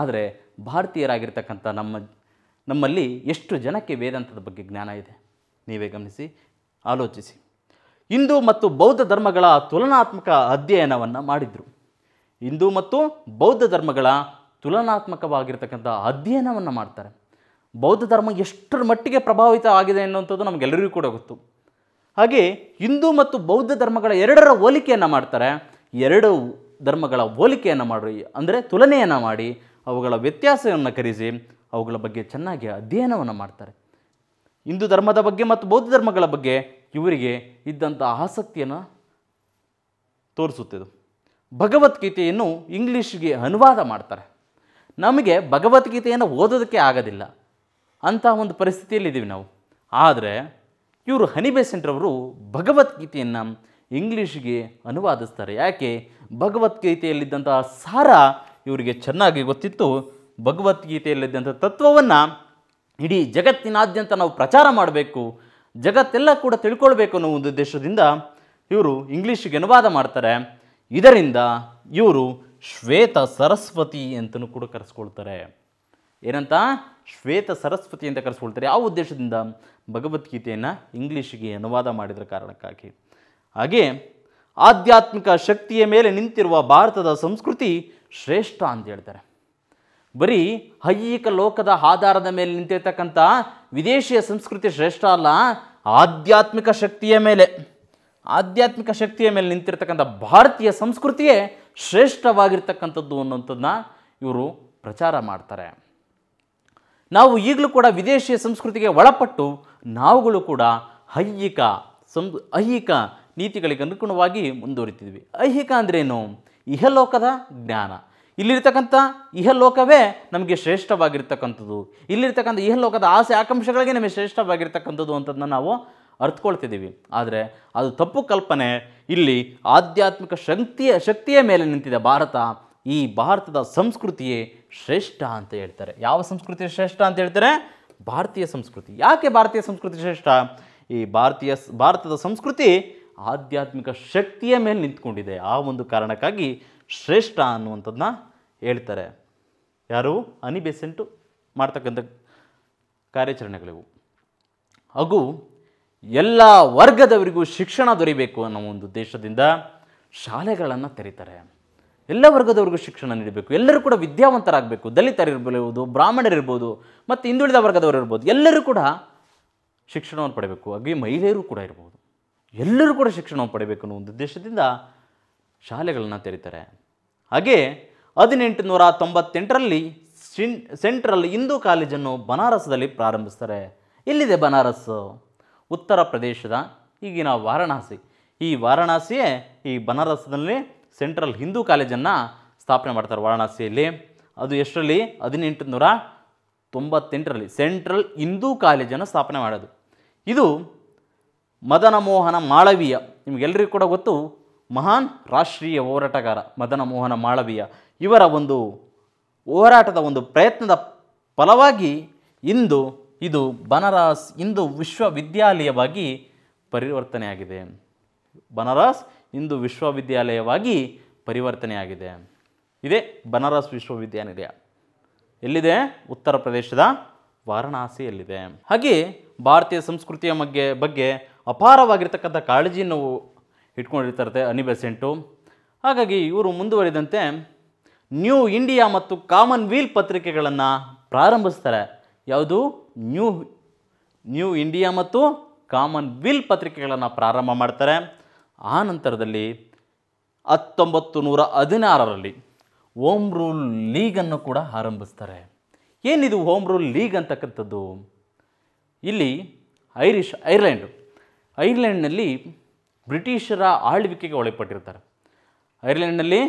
ಆದರೆ ಭಾರತೀಯರಾಗಿರ್ತಕ್ಕಂಥ ನಮ್ಮ ನಮ್ಮಲ್ಲಿ ಎಷ್ಟು ಜನಕ್ಕೆ ವೇದಾಂತದ ಬಗ್ಗೆ ಜ್ಞಾನ ಇದೆ ನೀವೇ ಗಮನಿಸಿ ಆಲೋಚಿಸಿ ಹಿಂದೂ ಮತ್ತು ಬೌದ್ಧ ಧರ್ಮಗಳ ತುಲನಾತ್ಮಕ ಅಧ್ಯಯನವನ್ನು ಮಾಡಿದರು ಹಿಂದೂ ಮತ್ತು ಬೌದ್ಧ ಧರ್ಮಗಳ ತುಲನಾತ್ಮಕವಾಗಿರ್ತಕ್ಕಂಥ ಅಧ್ಯಯನವನ್ನು ಮಾಡ್ತಾರೆ ಬೌದ್ಧ ಧರ್ಮ ಎಷ್ಟರ ಮಟ್ಟಿಗೆ ಪ್ರಭಾವಿತ ಆಗಿದೆ ಅನ್ನುವಂಥದ್ದು ನಮಗೆಲ್ಲರಿಗೂ ಕೂಡ ಗೊತ್ತು ಹಾಗೆ ಹಿಂದೂ ಮತ್ತು ಬೌದ್ಧ ಧರ್ಮಗಳ ಎರಡರ ಹೋಲಿಕೆಯನ್ನು ಮಾಡ್ತಾರೆ ಎರಡು ಧರ್ಮಗಳ ಹೋಲಿಕೆಯನ್ನು ಮಾಡಿ ಅಂದರೆ ತುಲನೆಯನ್ನು ಮಾಡಿ ಅವುಗಳ ವ್ಯತ್ಯಾಸವನ್ನು ಕರೆಸಿ ಅವುಗಳ ಬಗ್ಗೆ ಚೆನ್ನಾಗಿ ಅಧ್ಯಯನವನ್ನು ಮಾಡ್ತಾರೆ ಹಿಂದೂ ಧರ್ಮದ ಬಗ್ಗೆ ಮತ್ತು ಬೌದ್ಧ ಧರ್ಮಗಳ ಬಗ್ಗೆ ಇವರಿಗೆ ಇದ್ದಂಥ ಆಸಕ್ತಿಯನ್ನು ತೋರಿಸುತ್ತಿದ್ದು ಭಗವದ್ಗೀತೆಯನ್ನು ಇಂಗ್ಲೀಷ್ಗೆ ಅನುವಾದ ಮಾಡ್ತಾರೆ ನಮಗೆ ಭಗವದ್ಗೀತೆಯನ್ನು ಓದೋದಕ್ಕೆ ಆಗೋದಿಲ್ಲ ಅಂತಹ ಒಂದು ಪರಿಸ್ಥಿತಿಯಲ್ಲಿದ್ದೀವಿ ನಾವು ಆದರೆ ಇವರು ಹನಿಬೇಸೆಂಟ್ರವರು ಭಗವದ್ಗೀತೆಯನ್ನು ಇಂಗ್ಲೀಷ್ಗೆ ಅನುವಾದಿಸ್ತಾರೆ ಯಾಕೆ ಭಗವದ್ಗೀತೆಯಲ್ಲಿದ್ದಂಥ ಸಾರ ಇವರಿಗೆ ಚೆನ್ನಾಗಿ ಗೊತ್ತಿತ್ತು ಭಗವದ್ಗೀತೆಯಲ್ಲಿದ್ದಂಥ ತತ್ವವನ್ನು ಇಡೀ ಜಗತ್ತಿನಾದ್ಯಂತ ನಾವು ಪ್ರಚಾರ ಮಾಡಬೇಕು ಜಗತ್ತೆಲ್ಲ ಕೂಡ ತಿಳ್ಕೊಳ್ಬೇಕು ಅನ್ನೋ ಒಂದು ಉದ್ದೇಶದಿಂದ ಇವರು ಇಂಗ್ಲೀಷಿಗೆ ಅನುವಾದ ಮಾಡ್ತಾರೆ ಇದರಿಂದ ಇವರು ಶ್ವೇತ ಸರಸ್ವತಿ ಅಂತಲೂ ಕೂಡ ಕರೆಸ್ಕೊಳ್ತಾರೆ ಏನಂತ ಶ್ವೇತ ಸರಸ್ವತಿ ಅಂತ ಕರೆಸ್ಕೊಳ್ತಾರೆ ಯಾವ ಉದ್ದೇಶದಿಂದ ಭಗವದ್ಗೀತೆಯನ್ನು ಇಂಗ್ಲೀಷಿಗೆ ಅನುವಾದ ಮಾಡಿದ ಕಾರಣಕ್ಕಾಗಿ ಹಾಗೆ ಆಧ್ಯಾತ್ಮಿಕ ಶಕ್ತಿಯ ಮೇಲೆ ನಿಂತಿರುವ ಭಾರತದ ಸಂಸ್ಕೃತಿ ಶ್ರೇಷ್ಠ ಅಂತ ಹೇಳ್ತಾರೆ ಬರೀ ಹೈಯಿಕ ಲೋಕದ ಆಧಾರದ ಮೇಲೆ ನಿಂತಿರ್ತಕ್ಕಂಥ ವಿದೇಶಿಯ ಸಂಸ್ಕೃತಿ ಶ್ರೇಷ್ಠ ಅಲ್ಲ ಆಧ್ಯಾತ್ಮಿಕ ಶಕ್ತಿಯ ಮೇಲೆ ಆಧ್ಯಾತ್ಮಿಕ ಶಕ್ತಿಯ ಮೇಲೆ ನಿಂತಿರ್ತಕ್ಕಂಥ ಭಾರತೀಯ ಸಂಸ್ಕೃತಿಯೇ ಶ್ರೇಷ್ಠವಾಗಿರ್ತಕ್ಕಂಥದ್ದು ಅನ್ನೋಂಥದ್ದನ್ನ ಇವರು ಪ್ರಚಾರ ಮಾಡ್ತಾರೆ ನಾವು ಈಗಲೂ ಕೂಡ ವಿದೇಶಿಯ ಸಂಸ್ಕೃತಿಗೆ ಒಳಪಟ್ಟು ನಾವುಗಳು ಕೂಡ ಐಹಿಕ ಸಂ ಐಹಿಕ ನೀತಿಗಳಿಗೆ ಅನುಗುಣವಾಗಿ ಮುಂದುವರಿತಿದ್ವಿ ಐಹಿಕ ಅಂದ್ರೇನು ಇಹಲೋಕದ ಜ್ಞಾನ ಇಲ್ಲಿರ್ತಕ್ಕಂಥ ಇಹಲೋಕವೇ ನಮಗೆ ಶ್ರೇಷ್ಠವಾಗಿರ್ತಕ್ಕಂಥದ್ದು ಇಲ್ಲಿರ್ತಕ್ಕಂಥ ಇಹಲೋಕದ ಆಸೆ ಆಕಾಂಕ್ಷೆಗಳಿಗೆ ನಮಗೆ ಶ್ರೇಷ್ಠವಾಗಿರ್ತಕ್ಕಂಥದ್ದು ಅಂತದನ್ನ ನಾವು ಅರ್ಥಕೊಳ್ತಿದ್ದೀವಿ ಆದರೆ ಅದು ತಪ್ಪು ಕಲ್ಪನೆ ಇಲ್ಲಿ ಆಧ್ಯಾತ್ಮಿಕ ಶಕ್ತಿಯ ಶಕ್ತಿಯ ಮೇಲೆ ನಿಂತಿದೆ ಭಾರತ ಈ ಭಾರತದ ಸಂಸ್ಕೃತಿಯೇ ಶ್ರೇಷ್ಠ ಅಂತ ಹೇಳ್ತಾರೆ ಯಾವ ಸಂಸ್ಕೃತಿ ಶ್ರೇಷ್ಠ ಅಂತ ಹೇಳ್ತಾರೆ ಭಾರತೀಯ ಸಂಸ್ಕೃತಿ ಯಾಕೆ ಭಾರತೀಯ ಸಂಸ್ಕೃತಿ ಶ್ರೇಷ್ಠ ಈ ಭಾರತೀಯ ಭಾರತದ ಸಂಸ್ಕೃತಿ ಆಧ್ಯಾತ್ಮಿಕ ಶಕ್ತಿಯ ಮೇಲೆ ನಿಂತ್ಕೊಂಡಿದೆ ಆ ಒಂದು ಕಾರಣಕ್ಕಾಗಿ ಶ್ರೇಷ್ಠ ಅನ್ನುವಂಥದ್ದನ್ನ ಹೇಳ್ತಾರೆ ಯಾರು ಅನಿಬೆಸೆಂಟು ಮಾಡ್ತಕ್ಕಂಥ ಕಾರ್ಯಾಚರಣೆಗಳಿವು ಹಾಗೂ ಎಲ್ಲ ವರ್ಗದವರಿಗೂ ಶಿಕ್ಷಣ ದೊರೀಬೇಕು ಅನ್ನೋ ಒಂದು ಉದ್ದೇಶದಿಂದ ಶಾಲೆಗಳನ್ನು ತೆರೀತಾರೆ ಎಲ್ಲ ವರ್ಗದವರಿಗೂ ಶಿಕ್ಷಣ ನೀಡಬೇಕು ಎಲ್ಲರೂ ಕೂಡ ವಿದ್ಯಾವಂತರಾಗಬೇಕು ದಲಿತರಿರ್ಬೋದು ಬ್ರಾಹ್ಮಣರಿರ್ಬೋದು ಮತ್ತು ಹಿಂದುಳಿದ ವರ್ಗದವರು ಇರ್ಬೋದು ಎಲ್ಲರೂ ಕೂಡ ಶಿಕ್ಷಣವನ್ನು ಪಡೆಯಬೇಕು ಹಾಗೆ ಮಹಿಳೆಯರು ಕೂಡ ಇರ್ಬೋದು ಎಲ್ಲರೂ ಕೂಡ ಶಿಕ್ಷಣವನ್ನು ಪಡೆಯಬೇಕು ಅನ್ನೋ ಒಂದು ಉದ್ದೇಶದಿಂದ ಶಾಲೆಗಳನ್ನು ತೆರೀತಾರೆ ಹಾಗೇ ಹದಿನೆಂಟು ನೂರ ತೊಂಬತ್ತೆಂಟರಲ್ಲಿ ಸಿನ್ ಸೆಂಟ್ರಲ್ ಹಿಂದೂ ಕಾಲೇಜನ್ನು ಬನಾರಸದಲ್ಲಿ ಪ್ರಾರಂಭಿಸ್ತಾರೆ ಎಲ್ಲಿದೆ ಬನಾರಸ್ಸು ಉತ್ತರ ಪ್ರದೇಶದ ಈಗಿನ ವಾರಣಾಸಿ ಈ ವಾರಣಾಸಿಯೇ ಈ ಬನಾರಸ್ನಲ್ಲಿ ಸೆಂಟ್ರಲ್ ಹಿಂದೂ ಕಾಲೇಜನ್ನು ಸ್ಥಾಪನೆ ಮಾಡ್ತಾರೆ ವಾರಣಾಸಿಯಲ್ಲಿ ಅದು ಎಷ್ಟರಲ್ಲಿ ಹದಿನೆಂಟು ನೂರ ತೊಂಬತ್ತೆಂಟರಲ್ಲಿ ಸೆಂಟ್ರಲ್ ಹಿಂದೂ ಕಾಲೇಜನ್ನು ಸ್ಥಾಪನೆ ಮಾಡೋದು ಇದು ಮದನ ಮೋಹನ ಮಾಳವೀಯ ನಿಮಗೆಲ್ಲರಿಗೂ ಕೂಡ ಗೊತ್ತು ಮಹಾನ್ ರಾಷ್ಟ್ರೀಯ ಹೋರಾಟಗಾರ ಮದನ ಮೋಹನ ಮಾಳವೀಯ ಇವರ ಒಂದು ಹೋರಾಟದ ಒಂದು ಪ್ರಯತ್ನದ ಫಲವಾಗಿ ಇಂದು ಇದು ಬನಾರಸ್ ಇಂದು ವಿಶ್ವವಿದ್ಯಾಲಯವಾಗಿ ಪರಿವರ್ತನೆಯಾಗಿದೆ ಬನಾರಸ್ ಇಂದು ವಿಶ್ವವಿದ್ಯಾಲಯವಾಗಿ ಪರಿವರ್ತನೆಯಾಗಿದೆ ಇದೇ ಬನಾರಸ್ ವಿಶ್ವವಿದ್ಯಾನಿಲಯ ಎಲ್ಲಿದೆ ಉತ್ತರ ಪ್ರದೇಶದ ವಾರಣಾಸಿಯಲ್ಲಿದೆ ಹಾಗೆ ಭಾರತೀಯ ಸಂಸ್ಕೃತಿಯ ಬಗ್ಗೆ ಬಗ್ಗೆ ಅಪಾರವಾಗಿರ್ತಕ್ಕಂಥ ಕಾಳಜಿಯನ್ನು ಇಟ್ಕೊಂಡಿರ್ತಾರೆ ಅನಿಬೆಸೆಂಟು ಹಾಗಾಗಿ ಇವರು ಮುಂದುವರಿದಂತೆ ನ್ಯೂ ಇಂಡಿಯಾ ಮತ್ತು ಕಾಮನ್ವೆಲ್ತ್ ಪತ್ರಿಕೆಗಳನ್ನು ಪ್ರಾರಂಭಿಸ್ತಾರೆ ಯಾವುದು ನ್ಯೂ ನ್ಯೂ ಇಂಡಿಯಾ ಮತ್ತು ಕಾಮನ್ ವಿಲ್ ಪತ್ರಿಕೆಗಳನ್ನು ಪ್ರಾರಂಭ ಮಾಡ್ತಾರೆ ಆ ನಂತರದಲ್ಲಿ ಹತ್ತೊಂಬತ್ತು ನೂರ ಹದಿನಾರರಲ್ಲಿ ಓಮ್ ರೂಲ್ ಲೀಗನ್ನು ಕೂಡ ಆರಂಭಿಸ್ತಾರೆ ಏನಿದು ಓಮ್ ರೂಲ್ ಲೀಗ್ ಅಂತಕ್ಕಂಥದ್ದು ಇಲ್ಲಿ ಐರಿಷ್ ಐರ್ಲೆಂಡ್ ಐರ್ಲೆಂಡ್ನಲ್ಲಿ ಬ್ರಿಟಿಷರ ಆಳ್ವಿಕೆಗೆ ಒಳಪಟ್ಟಿರ್ತಾರೆ ಐರ್ಲೆಂಡ್ನಲ್ಲಿ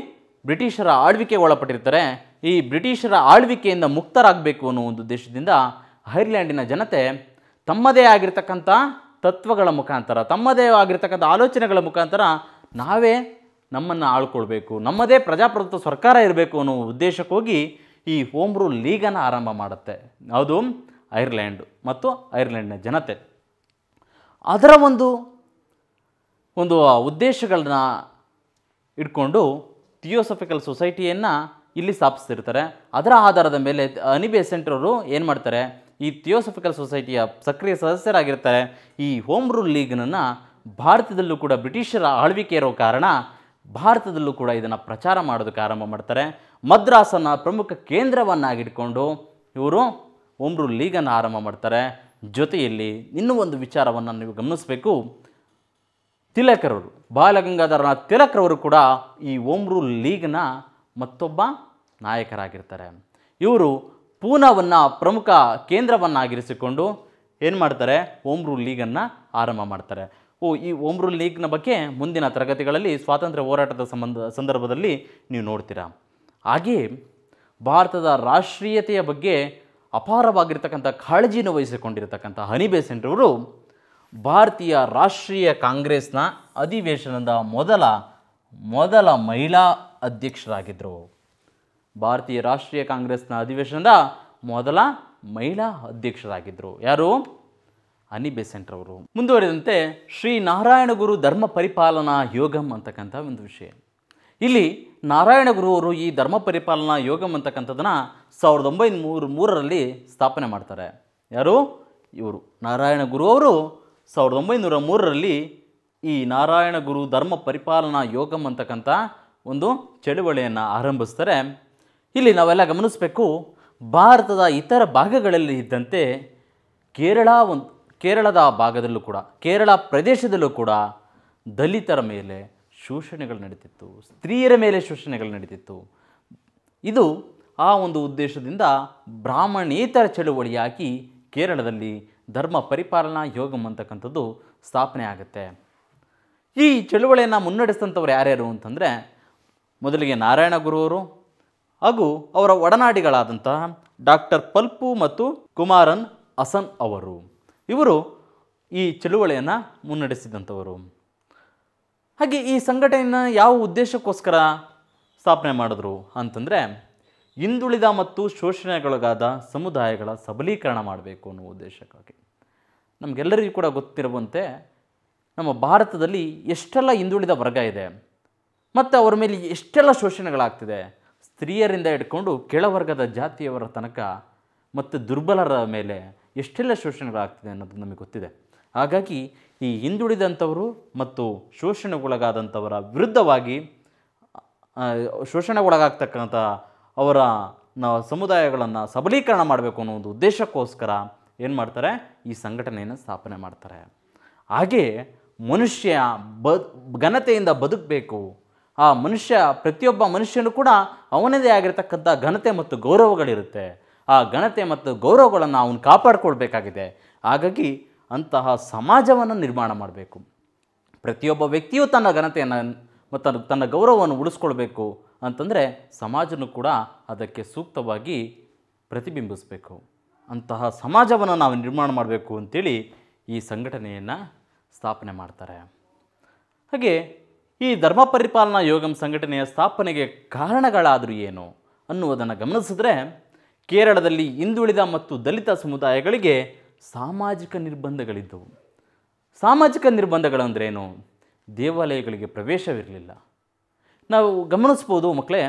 ಬ್ರಿಟಿಷರ ಆಳ್ವಿಕೆಗೆ ಒಳಪಟ್ಟಿರ್ತಾರೆ ಈ ಬ್ರಿಟಿಷರ ಆಳ್ವಿಕೆಯಿಂದ ಮುಕ್ತರಾಗಬೇಕು ಅನ್ನೋ ಒಂದು ಉದ್ದೇಶದಿಂದ ಐರ್ಲ್ಯಾಂಡಿನ ಜನತೆ ತಮ್ಮದೇ ಆಗಿರ್ತಕ್ಕಂಥ ತತ್ವಗಳ ಮುಖಾಂತರ ತಮ್ಮದೇ ಆಗಿರ್ತಕ್ಕಂಥ ಆಲೋಚನೆಗಳ ಮುಖಾಂತರ ನಾವೇ ನಮ್ಮನ್ನು ಆಳ್ಕೊಳ್ಬೇಕು ನಮ್ಮದೇ ಪ್ರಜಾಪ್ರಭುತ್ವ ಸರ್ಕಾರ ಇರಬೇಕು ಅನ್ನೋ ಉದ್ದೇಶಕ್ಕೋಗಿ ಈ ಹೋಮ್ ರೂಲ್ ಲೀಗನ್ನು ಆರಂಭ ಮಾಡುತ್ತೆ ಅದು ಐರ್ಲ್ಯಾಂಡು ಮತ್ತು ಐರ್ಲೆಂಡ್ನ ಜನತೆ ಅದರ ಒಂದು ಒಂದು ಉದ್ದೇಶಗಳನ್ನ ಇಟ್ಕೊಂಡು ಥಿಯೋಸಫಿಕಲ್ ಸೊಸೈಟಿಯನ್ನು ಇಲ್ಲಿ ಸ್ಥಾಪಿಸ್ತಿರ್ತಾರೆ ಅದರ ಆಧಾರದ ಮೇಲೆ ಅನಿಬೆ ಸೆಂಟ್ರವರು ಏನು ಮಾಡ್ತಾರೆ ಈ ಥಿಯೋಸಫಿಕಲ್ ಸೊಸೈಟಿಯ ಸಕ್ರಿಯ ಸದಸ್ಯರಾಗಿರ್ತಾರೆ ಈ ಹೋಮ್ ರೂಲ್ ಲೀಗ್ನನ್ನು ಭಾರತದಲ್ಲೂ ಕೂಡ ಬ್ರಿಟಿಷರ ಆಳ್ವಿಕೆ ಇರೋ ಕಾರಣ ಭಾರತದಲ್ಲೂ ಕೂಡ ಇದನ್ನು ಪ್ರಚಾರ ಮಾಡೋದಕ್ಕೆ ಆರಂಭ ಮಾಡ್ತಾರೆ ಮದ್ರಾಸನ್ನು ಪ್ರಮುಖ ಕೇಂದ್ರವನ್ನಾಗಿಟ್ಕೊಂಡು ಇವರು ಹೋಮ್ ರೂಲ್ ಲೀಗನ್ನು ಆರಂಭ ಮಾಡ್ತಾರೆ ಜೊತೆಯಲ್ಲಿ ಇನ್ನೂ ಒಂದು ವಿಚಾರವನ್ನು ನೀವು ಗಮನಿಸಬೇಕು ತಿಲಕರವರು ಬಾಲಗಂಗಾಧರನಾಥ್ ತಿಲಕರವರು ಕೂಡ ಈ ಓಮ್ ರೂಲ್ ಲೀಗ್ನ ಮತ್ತೊಬ್ಬ ನಾಯಕರಾಗಿರ್ತಾರೆ ಇವರು ಪೂನಾವನ್ನು ಪ್ರಮುಖ ಕೇಂದ್ರವನ್ನಾಗಿರಿಸಿಕೊಂಡು ಏನು ಮಾಡ್ತಾರೆ ಓಮ್ ರೂಲ್ ಲೀಗನ್ನು ಆರಂಭ ಮಾಡ್ತಾರೆ ಓ ಈ ಓಮ್ ಲೀಗ್ನ ಬಗ್ಗೆ ಮುಂದಿನ ತರಗತಿಗಳಲ್ಲಿ ಸ್ವಾತಂತ್ರ್ಯ ಹೋರಾಟದ ಸಂಬಂಧ ಸಂದರ್ಭದಲ್ಲಿ ನೀವು ನೋಡ್ತೀರಾ ಹಾಗೆಯೇ ಭಾರತದ ರಾಷ್ಟ್ರೀಯತೆಯ ಬಗ್ಗೆ ಅಪಾರವಾಗಿರ್ತಕ್ಕಂಥ ಕಾಳಜಿಯನ್ನು ವಹಿಸಿಕೊಂಡಿರತಕ್ಕಂಥ ಹನಿಬೇಸೆಂಟ್ರವರು ಭಾರತೀಯ ರಾಷ್ಟ್ರೀಯ ಕಾಂಗ್ರೆಸ್ನ ಅಧಿವೇಶನದ ಮೊದಲ ಮೊದಲ ಮಹಿಳಾ ಅಧ್ಯಕ್ಷರಾಗಿದ್ದರು ಭಾರತೀಯ ರಾಷ್ಟ್ರೀಯ ಕಾಂಗ್ರೆಸ್ನ ಅಧಿವೇಶನದ ಮೊದಲ ಮಹಿಳಾ ಅಧ್ಯಕ್ಷರಾಗಿದ್ದರು ಯಾರು ಅನಿ ಅವರು ಮುಂದುವರಿದಂತೆ ಶ್ರೀ ನಾರಾಯಣ ಗುರು ಧರ್ಮ ಪರಿಪಾಲನಾ ಯೋಗಂ ಅಂತಕ್ಕಂಥ ಒಂದು ವಿಷಯ ಇಲ್ಲಿ ನಾರಾಯಣ ಗುರು ಅವರು ಈ ಧರ್ಮ ಪರಿಪಾಲನಾ ಯೋಗಂ ಅಂತಕ್ಕಂಥದ್ದನ್ನು ಸಾವಿರದ ಒಂಬೈನೂರ ಮೂರರಲ್ಲಿ ಸ್ಥಾಪನೆ ಮಾಡ್ತಾರೆ ಯಾರು ಇವರು ನಾರಾಯಣ ಗುರು ಅವರು ಸಾವಿರದ ಒಂಬೈನೂರ ಮೂರರಲ್ಲಿ ಈ ನಾರಾಯಣ ಗುರು ಧರ್ಮ ಪರಿಪಾಲನಾ ಯೋಗಂ ಅಂತಕ್ಕಂಥ ಒಂದು ಚಳುವಳಿಯನ್ನು ಆರಂಭಿಸ್ತಾರೆ ಇಲ್ಲಿ ನಾವೆಲ್ಲ ಗಮನಿಸಬೇಕು ಭಾರತದ ಇತರ ಭಾಗಗಳಲ್ಲಿ ಇದ್ದಂತೆ ಕೇರಳ ಒಂದು ಕೇರಳದ ಭಾಗದಲ್ಲೂ ಕೂಡ ಕೇರಳ ಪ್ರದೇಶದಲ್ಲೂ ಕೂಡ ದಲಿತರ ಮೇಲೆ ಶೋಷಣೆಗಳು ನಡೀತಿತ್ತು ಸ್ತ್ರೀಯರ ಮೇಲೆ ಶೋಷಣೆಗಳು ನಡೀತಿತ್ತು ಇದು ಆ ಒಂದು ಉದ್ದೇಶದಿಂದ ಬ್ರಾಹ್ಮಣೇತರ ಚಳುವಳಿಯಾಗಿ ಕೇರಳದಲ್ಲಿ ಧರ್ಮ ಪರಿಪಾಲನಾ ಯೋಗಂ ಅಂತಕ್ಕಂಥದ್ದು ಸ್ಥಾಪನೆ ಆಗುತ್ತೆ ಈ ಚಳುವಳಿಯನ್ನು ಮುನ್ನಡೆಸಿದಂಥವ್ರು ಯಾರ್ಯಾರು ಅಂತಂದರೆ ಮೊದಲಿಗೆ ನಾರಾಯಣ ಗುರುವರು ಹಾಗೂ ಅವರ ಒಡನಾಡಿಗಳಾದಂತಹ ಡಾಕ್ಟರ್ ಪಲ್ಪು ಮತ್ತು ಕುಮಾರನ್ ಅಸನ್ ಅವರು ಇವರು ಈ ಚಳುವಳಿಯನ್ನು ಮುನ್ನಡೆಸಿದಂಥವರು ಹಾಗೆ ಈ ಸಂಘಟನೆಯನ್ನು ಯಾವ ಉದ್ದೇಶಕ್ಕೋಸ್ಕರ ಸ್ಥಾಪನೆ ಮಾಡಿದ್ರು ಅಂತಂದರೆ ಹಿಂದುಳಿದ ಮತ್ತು ಶೋಷಣೆಗೊಳಗಾದ ಸಮುದಾಯಗಳ ಸಬಲೀಕರಣ ಮಾಡಬೇಕು ಅನ್ನೋ ಉದ್ದೇಶಕ್ಕಾಗಿ ನಮಗೆಲ್ಲರಿಗೂ ಕೂಡ ಗೊತ್ತಿರುವಂತೆ ನಮ್ಮ ಭಾರತದಲ್ಲಿ ಎಷ್ಟೆಲ್ಲ ಹಿಂದುಳಿದ ವರ್ಗ ಇದೆ ಮತ್ತು ಅವರ ಮೇಲೆ ಎಷ್ಟೆಲ್ಲ ಶೋಷಣೆಗಳಾಗ್ತಿದೆ ಸ್ತ್ರೀಯರಿಂದ ಹಿಡ್ಕೊಂಡು ಕೆಳವರ್ಗದ ಜಾತಿಯವರ ತನಕ ಮತ್ತು ದುರ್ಬಲರ ಮೇಲೆ ಎಷ್ಟೆಲ್ಲ ಶೋಷಣೆಗಳಾಗ್ತಿದೆ ಅನ್ನೋದು ನಮಗೆ ಗೊತ್ತಿದೆ ಹಾಗಾಗಿ ಈ ಹಿಂದುಳಿದಂಥವರು ಮತ್ತು ಶೋಷಣೆಗೊಳಗಾದಂಥವರ ವಿರುದ್ಧವಾಗಿ ಶೋಷಣೆಗೊಳಗಾಗ್ತಕ್ಕಂಥ ಅವರ ಸಮುದಾಯಗಳನ್ನು ಸಬಲೀಕರಣ ಮಾಡಬೇಕು ಅನ್ನೋ ಒಂದು ಉದ್ದೇಶಕ್ಕೋಸ್ಕರ ಏನು ಮಾಡ್ತಾರೆ ಈ ಸಂಘಟನೆಯನ್ನು ಸ್ಥಾಪನೆ ಮಾಡ್ತಾರೆ ಹಾಗೆಯೇ ಮನುಷ್ಯ ಬ ಘನತೆಯಿಂದ ಬದುಕಬೇಕು ಆ ಮನುಷ್ಯ ಪ್ರತಿಯೊಬ್ಬ ಮನುಷ್ಯನೂ ಕೂಡ ಅವನದೇ ಆಗಿರತಕ್ಕಂಥ ಘನತೆ ಮತ್ತು ಗೌರವಗಳಿರುತ್ತೆ ಆ ಘನತೆ ಮತ್ತು ಗೌರವಗಳನ್ನು ಅವನು ಕಾಪಾಡಿಕೊಳ್ಬೇಕಾಗಿದೆ ಹಾಗಾಗಿ ಅಂತಹ ಸಮಾಜವನ್ನು ನಿರ್ಮಾಣ ಮಾಡಬೇಕು ಪ್ರತಿಯೊಬ್ಬ ವ್ಯಕ್ತಿಯೂ ತನ್ನ ಘನತೆಯನ್ನು ಮತ್ತು ತನ್ನ ಗೌರವವನ್ನು ಉಳಿಸ್ಕೊಳ್ಬೇಕು ಅಂತಂದರೆ ಸಮಾಜನೂ ಕೂಡ ಅದಕ್ಕೆ ಸೂಕ್ತವಾಗಿ ಪ್ರತಿಬಿಂಬಿಸಬೇಕು ಅಂತಹ ಸಮಾಜವನ್ನು ನಾವು ನಿರ್ಮಾಣ ಮಾಡಬೇಕು ಅಂತೇಳಿ ಈ ಸಂಘಟನೆಯನ್ನು ಸ್ಥಾಪನೆ ಮಾಡ್ತಾರೆ ಹಾಗೆ ಈ ಧರ್ಮ ಪರಿಪಾಲನಾ ಯೋಗಂ ಸಂಘಟನೆಯ ಸ್ಥಾಪನೆಗೆ ಕಾರಣಗಳಾದರೂ ಏನು ಅನ್ನುವುದನ್ನು ಗಮನಿಸಿದ್ರೆ ಕೇರಳದಲ್ಲಿ ಹಿಂದುಳಿದ ಮತ್ತು ದಲಿತ ಸಮುದಾಯಗಳಿಗೆ ಸಾಮಾಜಿಕ ನಿರ್ಬಂಧಗಳಿದ್ದವು ಸಾಮಾಜಿಕ ನಿರ್ಬಂಧಗಳಂದ್ರೇನು ದೇವಾಲಯಗಳಿಗೆ ಪ್ರವೇಶವಿರಲಿಲ್ಲ ನಾವು ಗಮನಿಸ್ಬೋದು ಮಕ್ಕಳೇ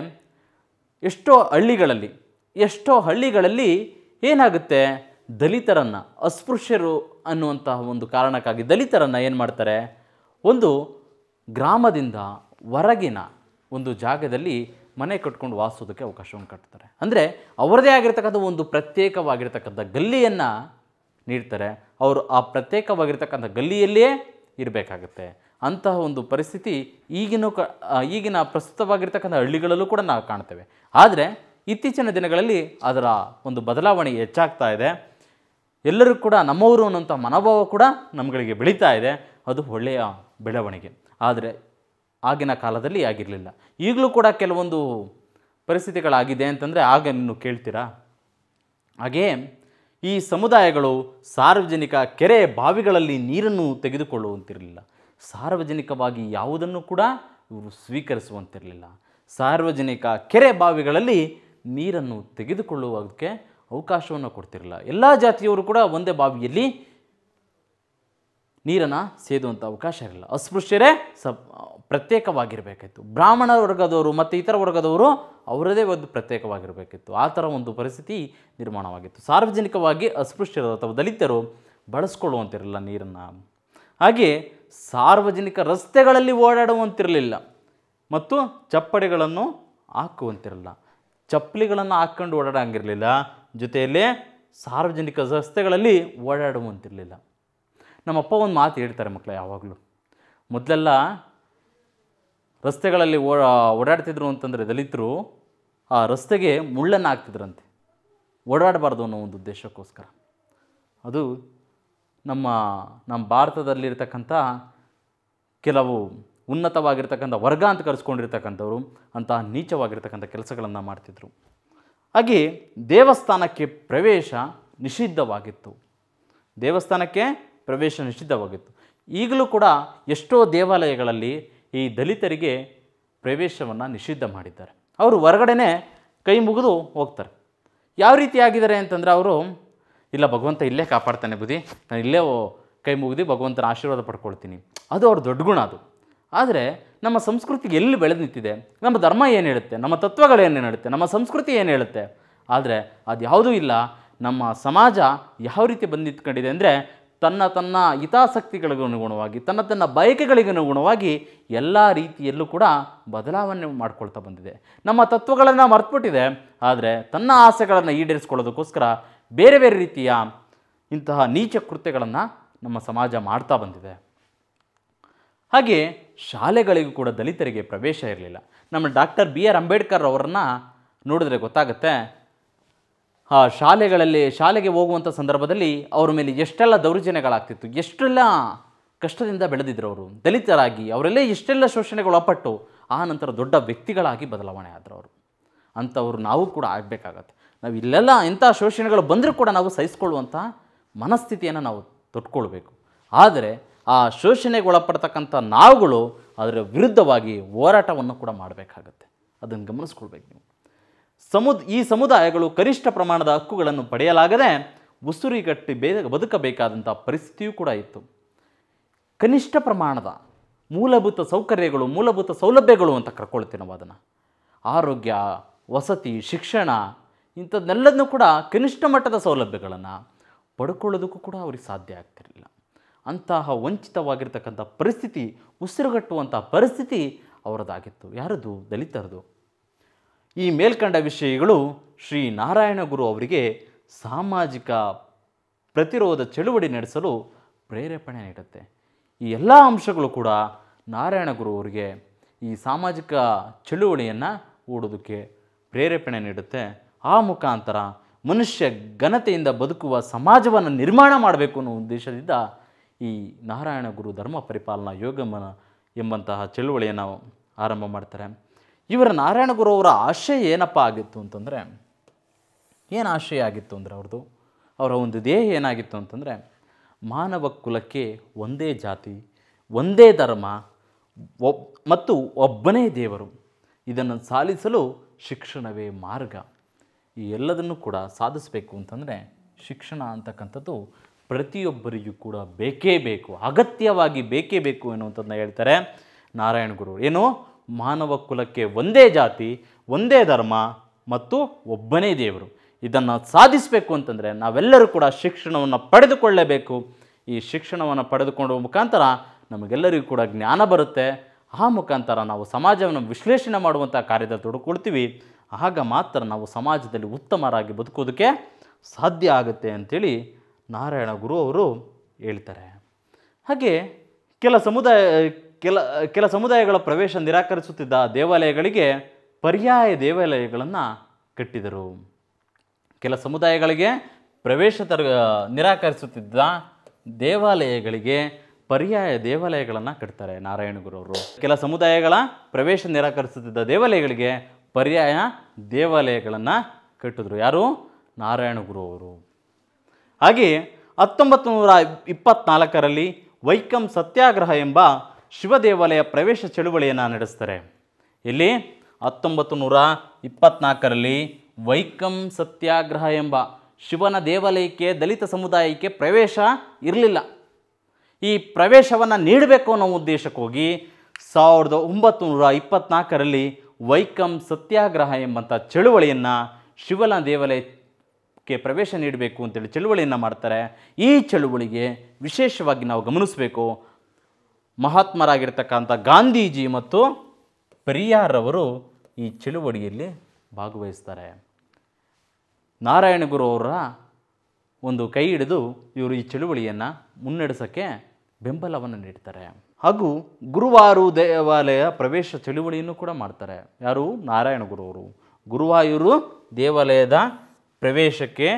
ಎಷ್ಟೋ ಹಳ್ಳಿಗಳಲ್ಲಿ ಎಷ್ಟೋ ಹಳ್ಳಿಗಳಲ್ಲಿ ಏನಾಗುತ್ತೆ ದಲಿತರನ್ನು ಅಸ್ಪೃಶ್ಯರು ಅನ್ನುವಂತಹ ಒಂದು ಕಾರಣಕ್ಕಾಗಿ ದಲಿತರನ್ನು ಏನು ಮಾಡ್ತಾರೆ ಒಂದು ಗ್ರಾಮದಿಂದ ಹೊರಗಿನ ಒಂದು ಜಾಗದಲ್ಲಿ ಮನೆ ಕಟ್ಕೊಂಡು ವಾಸೋದಕ್ಕೆ ಅವಕಾಶವನ್ನು ಕಟ್ತಾರೆ ಅಂದರೆ ಅವರದೇ ಆಗಿರ್ತಕ್ಕಂಥ ಒಂದು ಪ್ರತ್ಯೇಕವಾಗಿರ್ತಕ್ಕಂಥ ಗಲ್ಲಿಯನ್ನು ನೀಡ್ತಾರೆ ಅವರು ಆ ಪ್ರತ್ಯೇಕವಾಗಿರ್ತಕ್ಕಂಥ ಗಲ್ಲಿಯಲ್ಲಿಯೇ ಇರಬೇಕಾಗತ್ತೆ ಅಂತಹ ಒಂದು ಪರಿಸ್ಥಿತಿ ಈಗಿನ ಕ ಈಗಿನ ಪ್ರಸ್ತುತವಾಗಿರ್ತಕ್ಕಂಥ ಹಳ್ಳಿಗಳಲ್ಲೂ ಕೂಡ ನಾವು ಕಾಣ್ತೇವೆ ಆದರೆ ಇತ್ತೀಚಿನ ದಿನಗಳಲ್ಲಿ ಅದರ ಒಂದು ಬದಲಾವಣೆ ಹೆಚ್ಚಾಗ್ತಾ ಇದೆ ಎಲ್ಲರೂ ಕೂಡ ನಮ್ಮವರು ಅನ್ನೋಂಥ ಮನೋಭಾವ ಕೂಡ ನಮ್ಮಗಳಿಗೆ ಬೆಳೀತಾ ಇದೆ ಅದು ಒಳ್ಳೆಯ ಬೆಳವಣಿಗೆ ಆದರೆ ಆಗಿನ ಕಾಲದಲ್ಲಿ ಆಗಿರಲಿಲ್ಲ ಈಗಲೂ ಕೂಡ ಕೆಲವೊಂದು ಪರಿಸ್ಥಿತಿಗಳಾಗಿದೆ ಅಂತಂದರೆ ಆಗ ನೀನು ಕೇಳ್ತೀರಾ ಹಾಗೆಯೇ ಈ ಸಮುದಾಯಗಳು ಸಾರ್ವಜನಿಕ ಕೆರೆ ಬಾವಿಗಳಲ್ಲಿ ನೀರನ್ನು ತೆಗೆದುಕೊಳ್ಳುವಂತಿರಲಿಲ್ಲ ಸಾರ್ವಜನಿಕವಾಗಿ ಯಾವುದನ್ನು ಕೂಡ ಇವರು ಸ್ವೀಕರಿಸುವಂತಿರಲಿಲ್ಲ ಸಾರ್ವಜನಿಕ ಕೆರೆ ಬಾವಿಗಳಲ್ಲಿ ನೀರನ್ನು ತೆಗೆದುಕೊಳ್ಳುವುದಕ್ಕೆ ಅವಕಾಶವನ್ನು ಕೊಡ್ತಿರಲಿಲ್ಲ ಎಲ್ಲ ಜಾತಿಯವರು ಕೂಡ ಒಂದೇ ಬಾವಿಯಲ್ಲಿ ನೀರನ್ನು ಸೇದುವಂಥ ಅವಕಾಶ ಇರಲಿಲ್ಲ ಅಸ್ಪೃಶ್ಯರೇ ಸಪ್ ಪ್ರತ್ಯೇಕವಾಗಿರಬೇಕಿತ್ತು ಬ್ರಾಹ್ಮಣ ವರ್ಗದವರು ಮತ್ತು ಇತರ ವರ್ಗದವರು ಅವರದೇ ಒಂದು ಪ್ರತ್ಯೇಕವಾಗಿರಬೇಕಿತ್ತು ಆ ಥರ ಒಂದು ಪರಿಸ್ಥಿತಿ ನಿರ್ಮಾಣವಾಗಿತ್ತು ಸಾರ್ವಜನಿಕವಾಗಿ ಅಸ್ಪೃಶ್ಯರು ಅಥವಾ ದಲಿತರು ಬಳಸ್ಕೊಳ್ಳುವಂತಿರಲಿಲ್ಲ ನೀರನ್ನು ಹಾಗೆಯೇ ಸಾರ್ವಜನಿಕ ರಸ್ತೆಗಳಲ್ಲಿ ಓಡಾಡುವಂತಿರಲಿಲ್ಲ ಮತ್ತು ಚಪ್ಪಡಿಗಳನ್ನು ಹಾಕುವಂತಿರಲಿಲ್ಲ ಚಪ್ಪಲಿಗಳನ್ನು ಹಾಕ್ಕೊಂಡು ಓಡಾಡಂಗಿರಲಿಲ್ಲ ಜೊತೆಯಲ್ಲೇ ಸಾರ್ವಜನಿಕ ರಸ್ತೆಗಳಲ್ಲಿ ಓಡಾಡುವಂತಿರಲಿಲ್ಲ ನಮ್ಮಪ್ಪ ಒಂದು ಮಾತು ಹೇಳ್ತಾರೆ ಮಕ್ಕಳು ಯಾವಾಗಲೂ ಮೊದಲೆಲ್ಲ ರಸ್ತೆಗಳಲ್ಲಿ ಓಡಾಡ್ತಿದ್ರು ಅಂತಂದರೆ ದಲಿತರು ಆ ರಸ್ತೆಗೆ ಮುಳ್ಳನ್ನು ಹಾಕ್ತಿದ್ರಂತೆ ಓಡಾಡಬಾರ್ದು ಅನ್ನೋ ಒಂದು ಉದ್ದೇಶಕ್ಕೋಸ್ಕರ ಅದು ನಮ್ಮ ನಮ್ಮ ಭಾರತದಲ್ಲಿರ್ತಕ್ಕಂಥ ಕೆಲವು ಉನ್ನತವಾಗಿರ್ತಕ್ಕಂಥ ವರ್ಗ ಅಂತ ಕರೆಸ್ಕೊಂಡಿರ್ತಕ್ಕಂಥವ್ರು ಅಂತಹ ನೀಚವಾಗಿರ್ತಕ್ಕಂಥ ಕೆಲಸಗಳನ್ನು ಮಾಡ್ತಿದ್ರು ಹಾಗೆ ದೇವಸ್ಥಾನಕ್ಕೆ ಪ್ರವೇಶ ನಿಷಿದ್ಧವಾಗಿತ್ತು ದೇವಸ್ಥಾನಕ್ಕೆ ಪ್ರವೇಶ ನಿಷಿದ್ಧವಾಗಿತ್ತು ಈಗಲೂ ಕೂಡ ಎಷ್ಟೋ ದೇವಾಲಯಗಳಲ್ಲಿ ಈ ದಲಿತರಿಗೆ ಪ್ರವೇಶವನ್ನು ನಿಷಿದ್ಧ ಮಾಡಿದ್ದಾರೆ ಅವರು ಹೊರಗಡೆನೇ ಕೈ ಮುಗಿದು ಹೋಗ್ತಾರೆ ಯಾವ ರೀತಿ ಆಗಿದ್ದಾರೆ ಅಂತಂದರೆ ಅವರು ಇಲ್ಲ ಭಗವಂತ ಇಲ್ಲೇ ಕಾಪಾಡ್ತಾನೆ ಬುದ್ಧಿ ನಾನು ಇಲ್ಲೇ ಕೈ ಮುಗಿದು ಭಗವಂತನ ಆಶೀರ್ವಾದ ಪಡ್ಕೊಳ್ತೀನಿ ಅದು ಅವ್ರ ದೊಡ್ಡ ಗುಣ ಅದು ಆದರೆ ನಮ್ಮ ಸಂಸ್ಕೃತಿ ಎಲ್ಲಿ ಬೆಳೆದು ನಿಂತಿದೆ ನಮ್ಮ ಧರ್ಮ ಏನು ಹೇಳುತ್ತೆ ನಮ್ಮ ತತ್ವಗಳು ಏನು ಹೇಳುತ್ತೆ ನಮ್ಮ ಸಂಸ್ಕೃತಿ ಏನು ಹೇಳುತ್ತೆ ಆದರೆ ಅದು ಯಾವುದೂ ಇಲ್ಲ ನಮ್ಮ ಸಮಾಜ ಯಾವ ರೀತಿ ಬಂದಿತ್ಕೊಂಡಿದೆ ಅಂದರೆ ತನ್ನ ತನ್ನ ಅನುಗುಣವಾಗಿ ತನ್ನ ತನ್ನ ಅನುಗುಣವಾಗಿ ಎಲ್ಲ ರೀತಿಯಲ್ಲೂ ಕೂಡ ಬದಲಾವಣೆ ಮಾಡ್ಕೊಳ್ತಾ ಬಂದಿದೆ ನಮ್ಮ ತತ್ವಗಳನ್ನು ಮರ್ತುಬಿಟ್ಟಿದೆ ಆದರೆ ತನ್ನ ಆಸೆಗಳನ್ನು ಈಡೇರಿಸ್ಕೊಳ್ಳೋದಕ್ಕೋಸ್ಕರ ಬೇರೆ ಬೇರೆ ರೀತಿಯ ಇಂತಹ ನೀಚ ಕೃತ್ಯಗಳನ್ನು ನಮ್ಮ ಸಮಾಜ ಮಾಡ್ತಾ ಬಂದಿದೆ ಹಾಗೆ ಶಾಲೆಗಳಿಗೂ ಕೂಡ ದಲಿತರಿಗೆ ಪ್ರವೇಶ ಇರಲಿಲ್ಲ ನಮ್ಮ ಡಾಕ್ಟರ್ ಬಿ ಆರ್ ಅಂಬೇಡ್ಕರ್ ಅವರನ್ನು ನೋಡಿದ್ರೆ ಗೊತ್ತಾಗುತ್ತೆ ಶಾಲೆಗಳಲ್ಲಿ ಶಾಲೆಗೆ ಹೋಗುವಂಥ ಸಂದರ್ಭದಲ್ಲಿ ಅವರ ಮೇಲೆ ಎಷ್ಟೆಲ್ಲ ದೌರ್ಜನ್ಯಗಳಾಗ್ತಿತ್ತು ಎಷ್ಟೆಲ್ಲ ಕಷ್ಟದಿಂದ ಬೆಳೆದಿದ್ರು ಅವರು ದಲಿತರಾಗಿ ಅವರಲ್ಲೇ ಎಷ್ಟೆಲ್ಲ ಶೋಷಣೆಗೊಳಪಟ್ಟು ಆ ನಂತರ ದೊಡ್ಡ ವ್ಯಕ್ತಿಗಳಾಗಿ ಬದಲಾವಣೆ ಆದರು ಅವರು ಅಂಥವ್ರು ನಾವು ಕೂಡ ಆಗಬೇಕಾಗತ್ತೆ ನಾವು ಇಲ್ಲೆಲ್ಲ ಇಂಥ ಶೋಷಣೆಗಳು ಬಂದರೂ ಕೂಡ ನಾವು ಸಹಿಸ್ಕೊಳ್ಳುವಂಥ ಮನಸ್ಥಿತಿಯನ್ನು ನಾವು ತೊಟ್ಕೊಳ್ಬೇಕು ಆದರೆ ಆ ಶೋಷಣೆಗೊಳಪಡ್ತಕ್ಕಂಥ ನಾವುಗಳು ಅದರ ವಿರುದ್ಧವಾಗಿ ಹೋರಾಟವನ್ನು ಕೂಡ ಮಾಡಬೇಕಾಗತ್ತೆ ಅದನ್ನು ಗಮನಿಸ್ಕೊಳ್ಬೇಕು ನೀವು ಸಮುದ್ ಈ ಸಮುದಾಯಗಳು ಕನಿಷ್ಠ ಪ್ರಮಾಣದ ಹಕ್ಕುಗಳನ್ನು ಪಡೆಯಲಾಗದೆ ಉಸಿರಿಗಟ್ಟಿ ಬೇ ಬದುಕಬೇಕಾದಂಥ ಪರಿಸ್ಥಿತಿಯೂ ಕೂಡ ಇತ್ತು ಕನಿಷ್ಠ ಪ್ರಮಾಣದ ಮೂಲಭೂತ ಸೌಕರ್ಯಗಳು ಮೂಲಭೂತ ಸೌಲಭ್ಯಗಳು ಅಂತ ಕರ್ಕೊಳ್ತೀವಿ ನಾವು ಅದನ್ನು ಆರೋಗ್ಯ ವಸತಿ ಶಿಕ್ಷಣ ಇಂಥದ್ದೆಲ್ಲದನ್ನೂ ಕೂಡ ಕನಿಷ್ಠ ಮಟ್ಟದ ಸೌಲಭ್ಯಗಳನ್ನು ಪಡ್ಕೊಳ್ಳೋದಕ್ಕೂ ಕೂಡ ಅವ್ರಿಗೆ ಸಾಧ್ಯ ಆಗ್ತಿರಲಿಲ್ಲ ಅಂತಹ ವಂಚಿತವಾಗಿರ್ತಕ್ಕಂಥ ಪರಿಸ್ಥಿತಿ ಉಸಿರುಗಟ್ಟುವಂಥ ಪರಿಸ್ಥಿತಿ ಅವರದಾಗಿತ್ತು ಯಾರದು ದಲಿತರದು ಈ ಮೇಲ್ಕಂಡ ವಿಷಯಗಳು ಶ್ರೀ ನಾರಾಯಣ ಗುರು ಅವರಿಗೆ ಸಾಮಾಜಿಕ ಪ್ರತಿರೋಧ ಚಳುವಳಿ ನಡೆಸಲು ಪ್ರೇರೇಪಣೆ ನೀಡುತ್ತೆ ಈ ಎಲ್ಲ ಅಂಶಗಳು ಕೂಡ ನಾರಾಯಣ ಗುರು ಅವರಿಗೆ ಈ ಸಾಮಾಜಿಕ ಚಳುವಳಿಯನ್ನು ಓಡೋದಕ್ಕೆ ಪ್ರೇರೇಪಣೆ ನೀಡುತ್ತೆ ಆ ಮುಖಾಂತರ ಮನುಷ್ಯ ಘನತೆಯಿಂದ ಬದುಕುವ ಸಮಾಜವನ್ನು ನಿರ್ಮಾಣ ಮಾಡಬೇಕು ಅನ್ನೋ ಉದ್ದೇಶದಿಂದ ಈ ನಾರಾಯಣ ಗುರು ಧರ್ಮ ಪರಿಪಾಲನಾ ಯೋಗಮನ ಎಂಬಂತಹ ಚಳುವಳಿಯನ್ನು ಆರಂಭ ಮಾಡ್ತಾರೆ ಇವರ ನಾರಾಯಣಗುರು ಅವರ ಆಶಯ ಏನಪ್ಪ ಆಗಿತ್ತು ಅಂತಂದರೆ ಏನು ಆಶಯ ಆಗಿತ್ತು ಅಂದರೆ ಅವ್ರದ್ದು ಅವರ ಒಂದು ದೇಹ ಏನಾಗಿತ್ತು ಅಂತಂದರೆ ಮಾನವ ಕುಲಕ್ಕೆ ಒಂದೇ ಜಾತಿ ಒಂದೇ ಧರ್ಮ ಒಬ್ ಮತ್ತು ಒಬ್ಬನೇ ದೇವರು ಇದನ್ನು ಸಾಲಿಸಲು ಶಿಕ್ಷಣವೇ ಮಾರ್ಗ ಈ ಎಲ್ಲದನ್ನು ಕೂಡ ಸಾಧಿಸಬೇಕು ಅಂತಂದರೆ ಶಿಕ್ಷಣ ಅಂತಕ್ಕಂಥದ್ದು ಪ್ರತಿಯೊಬ್ಬರಿಗೂ ಕೂಡ ಬೇಕೇ ಬೇಕು ಅಗತ್ಯವಾಗಿ ಬೇಕೇ ಬೇಕು ಎನ್ನುವಂಥದ್ದನ್ನ ಹೇಳ್ತಾರೆ ನಾರಾಯಣ ಗುರು ಏನು ಮಾನವ ಕುಲಕ್ಕೆ ಒಂದೇ ಜಾತಿ ಒಂದೇ ಧರ್ಮ ಮತ್ತು ಒಬ್ಬನೇ ದೇವರು ಇದನ್ನು ಸಾಧಿಸಬೇಕು ಅಂತಂದರೆ ನಾವೆಲ್ಲರೂ ಕೂಡ ಶಿಕ್ಷಣವನ್ನು ಪಡೆದುಕೊಳ್ಳಬೇಕು ಈ ಶಿಕ್ಷಣವನ್ನು ಪಡೆದುಕೊಂಡು ಮುಖಾಂತರ ನಮಗೆಲ್ಲರಿಗೂ ಕೂಡ ಜ್ಞಾನ ಬರುತ್ತೆ ಆ ಮುಖಾಂತರ ನಾವು ಸಮಾಜವನ್ನು ವಿಶ್ಲೇಷಣೆ ಮಾಡುವಂಥ ಕಾರ್ಯದಲ್ಲಿ ತೊಡಕೊಳ್ತೀವಿ ಆಗ ಮಾತ್ರ ನಾವು ಸಮಾಜದಲ್ಲಿ ಉತ್ತಮರಾಗಿ ಬದುಕೋದಕ್ಕೆ ಸಾಧ್ಯ ಆಗುತ್ತೆ ಅಂಥೇಳಿ ನಾರಾಯಣ ಗುರು ಅವರು ಹೇಳ್ತಾರೆ ಹಾಗೆ ಕೆಲ ಸಮುದಾಯ ಕೆಲ ಕೆಲ ಸಮುದಾಯಗಳ ಪ್ರವೇಶ ನಿರಾಕರಿಸುತ್ತಿದ್ದ ದೇವಾಲಯಗಳಿಗೆ ಪರ್ಯಾಯ ದೇವಾಲಯಗಳನ್ನು ಕಟ್ಟಿದರು ಕೆಲ ಸಮುದಾಯಗಳಿಗೆ ಪ್ರವೇಶ ತರ ನಿರಾಕರಿಸುತ್ತಿದ್ದ ದೇವಾಲಯಗಳಿಗೆ ಪರ್ಯಾಯ ದೇವಾಲಯಗಳನ್ನು ಕಟ್ತಾರೆ ಅವರು ಕೆಲ ಸಮುದಾಯಗಳ ಪ್ರವೇಶ ನಿರಾಕರಿಸುತ್ತಿದ್ದ ದೇವಾಲಯಗಳಿಗೆ ಪರ್ಯಾಯ ದೇವಾಲಯಗಳನ್ನು ಕಟ್ಟಿದ್ರು ಯಾರು ನಾರಾಯಣಗುರು ಅವರು ಹಾಗೆಯೇ ಹತ್ತೊಂಬತ್ತು ನೂರ ಇಪ್ಪತ್ತ್ನಾಲ್ಕರಲ್ಲಿ ವೈಕಂ ಸತ್ಯಾಗ್ರಹ ಎಂಬ ಶಿವದೇವಾಲಯ ಪ್ರವೇಶ ಚಳುವಳಿಯನ್ನು ನಡೆಸ್ತಾರೆ ಇಲ್ಲಿ ಹತ್ತೊಂಬತ್ತು ನೂರ ಇಪ್ಪತ್ನಾಲ್ಕರಲ್ಲಿ ವೈಕಂ ಸತ್ಯಾಗ್ರಹ ಎಂಬ ಶಿವನ ದೇವಾಲಯಕ್ಕೆ ದಲಿತ ಸಮುದಾಯಕ್ಕೆ ಪ್ರವೇಶ ಇರಲಿಲ್ಲ ಈ ಪ್ರವೇಶವನ್ನು ನೀಡಬೇಕು ಅನ್ನೋ ಉದ್ದೇಶಕ್ಕೋಗಿ ಸಾವಿರದ ಒಂಬತ್ತು ನೂರ ಇಪ್ಪತ್ನಾಲ್ಕರಲ್ಲಿ ವೈಕಂ ಸತ್ಯಾಗ್ರಹ ಎಂಬಂಥ ಚಳುವಳಿಯನ್ನು ಶಿವನ ದೇವಾಲಯಕ್ಕೆ ಪ್ರವೇಶ ನೀಡಬೇಕು ಅಂತೇಳಿ ಚಳುವಳಿಯನ್ನು ಮಾಡ್ತಾರೆ ಈ ಚಳುವಳಿಗೆ ವಿಶೇಷವಾಗಿ ನಾವು ಗಮನಿಸಬೇಕು ಮಹಾತ್ಮರಾಗಿರ್ತಕ್ಕಂಥ ಗಾಂಧೀಜಿ ಮತ್ತು ಪೆರಿಯಾರವರು ಈ ಚಳುವಳಿಯಲ್ಲಿ ಭಾಗವಹಿಸ್ತಾರೆ ನಾರಾಯಣಗುರು ಅವರ ಒಂದು ಕೈ ಹಿಡಿದು ಇವರು ಈ ಚಳುವಳಿಯನ್ನು ಮುನ್ನಡೆಸೋಕ್ಕೆ ಬೆಂಬಲವನ್ನು ನೀಡ್ತಾರೆ ಹಾಗೂ ಗುರುವಾರು ದೇವಾಲಯ ಪ್ರವೇಶ ಚಳುವಳಿಯನ್ನು ಕೂಡ ಮಾಡ್ತಾರೆ ಯಾರು ನಾರಾಯಣ ಅವರು ಗುರುವಾಯೂರು ದೇವಾಲಯದ ಪ್ರವೇಶಕ್ಕೆ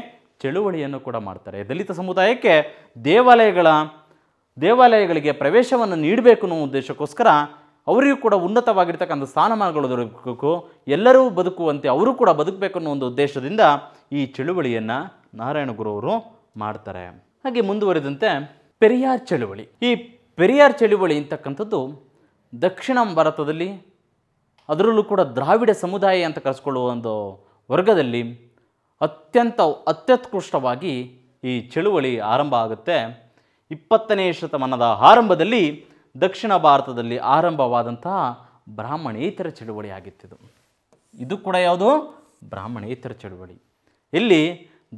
ಚಳುವಳಿಯನ್ನು ಕೂಡ ಮಾಡ್ತಾರೆ ದಲಿತ ಸಮುದಾಯಕ್ಕೆ ದೇವಾಲಯಗಳ ದೇವಾಲಯಗಳಿಗೆ ಪ್ರವೇಶವನ್ನು ನೀಡಬೇಕು ಅನ್ನೋ ಉದ್ದೇಶಕ್ಕೋಸ್ಕರ ಅವರಿಗೂ ಕೂಡ ಉನ್ನತವಾಗಿರ್ತಕ್ಕಂಥ ಸ್ಥಾನಮಾನಗಳು ದೊರಕಬೇಕು ಎಲ್ಲರೂ ಬದುಕುವಂತೆ ಅವರು ಕೂಡ ಬದುಕಬೇಕು ಅನ್ನೋ ಒಂದು ಉದ್ದೇಶದಿಂದ ಈ ಚಳುವಳಿಯನ್ನು ನಾರಾಯಣ ಅವರು ಮಾಡ್ತಾರೆ ಹಾಗೆ ಮುಂದುವರಿದಂತೆ ಪೆರಿಯಾರ್ ಚಳುವಳಿ ಈ ಪೆರಿಯಾರ್ ಚಳುವಳಿ ಅಂತಕ್ಕಂಥದ್ದು ದಕ್ಷಿಣ ಭಾರತದಲ್ಲಿ ಅದರಲ್ಲೂ ಕೂಡ ದ್ರಾವಿಡ ಸಮುದಾಯ ಅಂತ ಕರೆಸ್ಕೊಳ್ಳುವ ಒಂದು ವರ್ಗದಲ್ಲಿ ಅತ್ಯಂತ ಅತ್ಯುತ್ಕೃಷ್ಟವಾಗಿ ಈ ಚಳುವಳಿ ಆರಂಭ ಆಗುತ್ತೆ ಇಪ್ಪತ್ತನೇ ಶತಮಾನದ ಆರಂಭದಲ್ಲಿ ದಕ್ಷಿಣ ಭಾರತದಲ್ಲಿ ಆರಂಭವಾದಂತಹ ಬ್ರಾಹ್ಮಣೇತರ ಆಗಿತ್ತಿದು ಇದು ಕೂಡ ಯಾವುದು ಬ್ರಾಹ್ಮಣೇತರ ಚಳುವಳಿ ಇಲ್ಲಿ